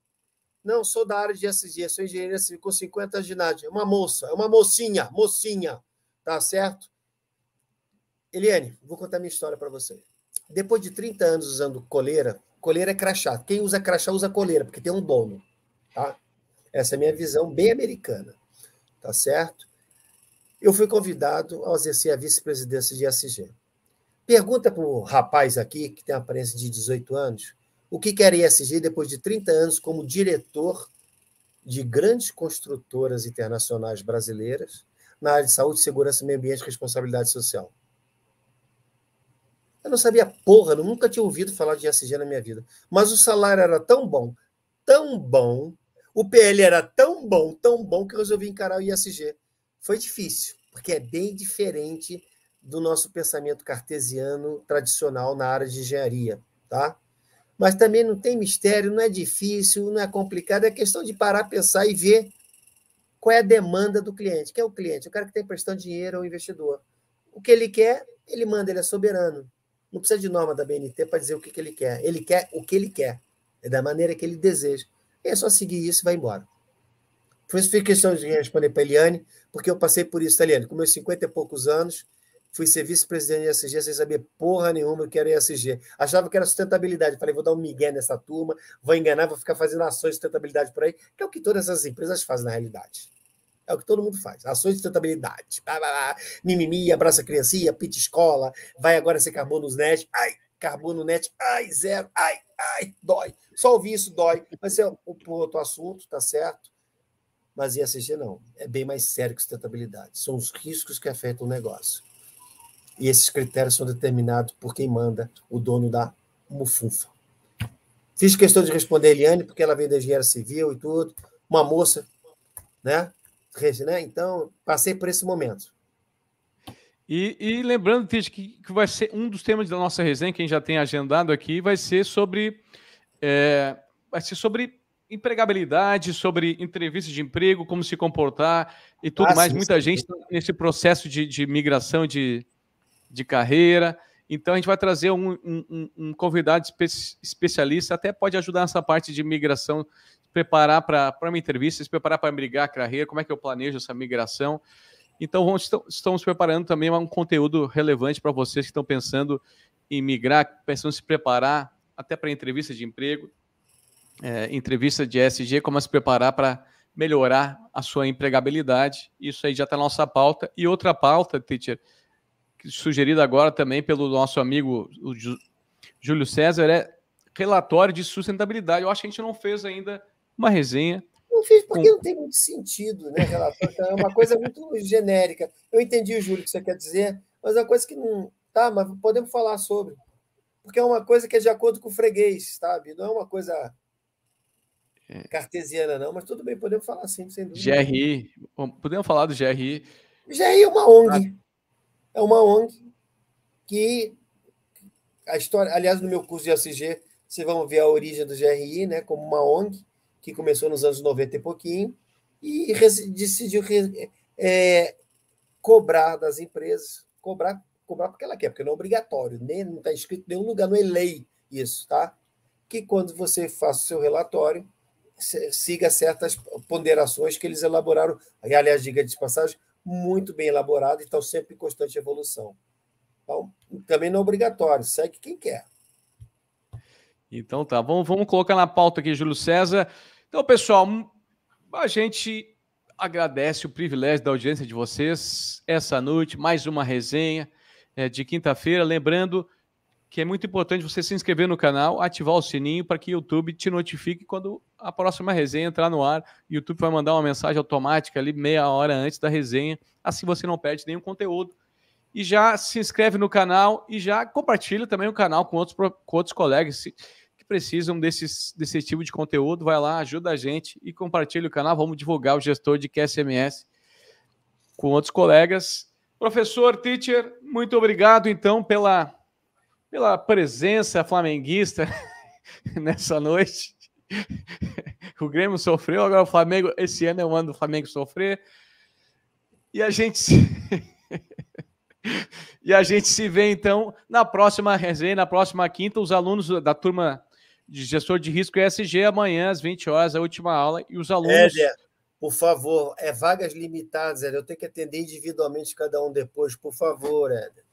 Não, sou da área de SG, sou engenheira civil com 50 anos de idade. É uma moça, é uma mocinha, mocinha, tá certo? Eliane, vou contar minha história para você. Depois de 30 anos usando coleira, coleira é crachá. Quem usa crachá usa coleira, porque tem um dono, tá? Essa é a minha visão bem americana, tá certo? Eu fui convidado a exercer a vice-presidência de SG. Pergunta para o rapaz aqui, que tem a aparência de 18 anos, o que quer a ISG depois de 30 anos como diretor de grandes construtoras internacionais brasileiras na área de saúde, segurança, meio ambiente e responsabilidade social? Eu não sabia porra, eu nunca tinha ouvido falar de ISG na minha vida. Mas o salário era tão bom, tão bom, o PL era tão bom, tão bom, que eu resolvi encarar o ISG. Foi difícil, porque é bem diferente do nosso pensamento cartesiano tradicional na área de engenharia, tá? mas também não tem mistério, não é difícil, não é complicado, é questão de parar, pensar e ver qual é a demanda do cliente. Quem é o cliente? O cara que está emprestando dinheiro ao investidor. O que ele quer, ele manda, ele é soberano. Não precisa de norma da BNT para dizer o que, que ele quer. Ele quer o que ele quer, é da maneira que ele deseja. É só seguir isso e vai embora. Por isso, fiz questão de responder para a Eliane, porque eu passei por isso, Eliane. Com meus 50 e poucos anos, fui ser vice-presidente de ESG sem saber porra nenhuma o que era ESG. Achava que era sustentabilidade. Falei, vou dar um migué nessa turma, vou enganar, vou ficar fazendo ações de sustentabilidade por aí, que é o que todas essas empresas fazem na realidade. É o que todo mundo faz. Ações de sustentabilidade. Blá, blá, blá. Mimimi, abraça a criancinha, pit escola, vai agora ser carbono net. Ai, carbono net. Ai, zero. Ai, ai, dói. Só ouvir isso dói. Mas é um outro assunto, tá certo? Mas ESG não. É bem mais sério que sustentabilidade. São os riscos que afetam o negócio e esses critérios são determinados por quem manda, o dono da mufufa. Fiz questão de responder a Eliane, porque ela veio da engenharia civil e tudo, uma moça, né? né? Então, passei por esse momento. E, e lembrando, Tite, que, que vai ser um dos temas da nossa resenha, quem já tem agendado aqui, vai ser sobre. É, vai ser sobre empregabilidade, sobre entrevistas de emprego, como se comportar e tudo ah, mais. Sim, Muita sim. gente tá nesse processo de, de migração de, de carreira. Então a gente vai trazer um, um, um convidado especialista, até pode ajudar nessa parte de migração, preparar para uma entrevista, se preparar para migrar a carreira, como é que eu planejo essa migração. Então vamos, estamos preparando também um conteúdo relevante para vocês que estão pensando em migrar, pensando em se preparar até para entrevista de emprego, é, entrevista de SG, como se preparar para melhorar a sua empregabilidade. Isso aí já está na nossa pauta. E outra pauta, teacher, sugerido agora também pelo nosso amigo Júlio César, é relatório de sustentabilidade. Eu acho que a gente não fez ainda uma resenha. Não fiz porque não tem muito sentido, né? Relatório então, é uma coisa muito genérica. Eu entendi, Júlio, o que você quer dizer, mas é uma coisa que não. Tá, mas podemos falar sobre. Porque é uma coisa que é de acordo com o freguês, sabe? Não é uma coisa é. cartesiana, não, mas tudo bem, podemos falar sim, sem dúvida. GRI, podemos falar do GRI. GRI é uma ONG. Ah, é uma ONG que a história, aliás, no meu curso de ACG, vocês vão ver a origem do GRI, né, como uma ONG que começou nos anos 90 e pouquinho e decidiu é, cobrar das empresas, cobrar, cobrar porque ela quer, porque não é obrigatório, nem não está escrito em nenhum lugar, não é lei isso, tá? Que quando você faça o seu relatório, siga certas ponderações que eles elaboraram, aliás, diga de passagem, muito bem elaborado e estão sempre em constante evolução. Então, também não é obrigatório, segue quem quer. Então tá, vamos, vamos colocar na pauta aqui, Júlio César. Então, pessoal, hum, a gente agradece o privilégio da audiência de vocês essa noite, mais uma resenha é, de quinta-feira. Lembrando que é muito importante você se inscrever no canal, ativar o sininho para que o YouTube te notifique quando a próxima resenha entrar no ar. O YouTube vai mandar uma mensagem automática ali meia hora antes da resenha, assim você não perde nenhum conteúdo. E já se inscreve no canal e já compartilha também o canal com outros, com outros colegas que precisam desses, desse tipo de conteúdo. Vai lá, ajuda a gente e compartilha o canal. Vamos divulgar o gestor de QSMS com outros colegas. Professor, teacher, muito obrigado então pela pela presença flamenguista nessa noite. o Grêmio sofreu, agora o Flamengo. Esse ano é o ano do Flamengo sofrer. E a gente se... e a gente se vê então na próxima resenha, na próxima quinta, os alunos da turma de gestor de risco ESG é amanhã às 20 horas a última aula e os alunos Éder, por favor, é vagas limitadas, Éder. Eu tenho que atender individualmente cada um depois, por favor, Éder.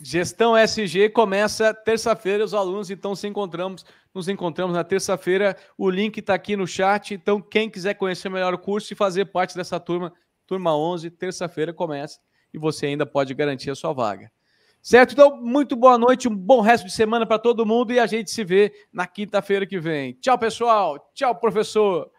Gestão SG começa terça-feira, os alunos, então se encontramos, nos encontramos na terça-feira. O link está aqui no chat, então quem quiser conhecer melhor o curso e fazer parte dessa turma, turma 11, terça-feira começa e você ainda pode garantir a sua vaga. Certo? Então, muito boa noite, um bom resto de semana para todo mundo e a gente se vê na quinta-feira que vem. Tchau, pessoal. Tchau, professor.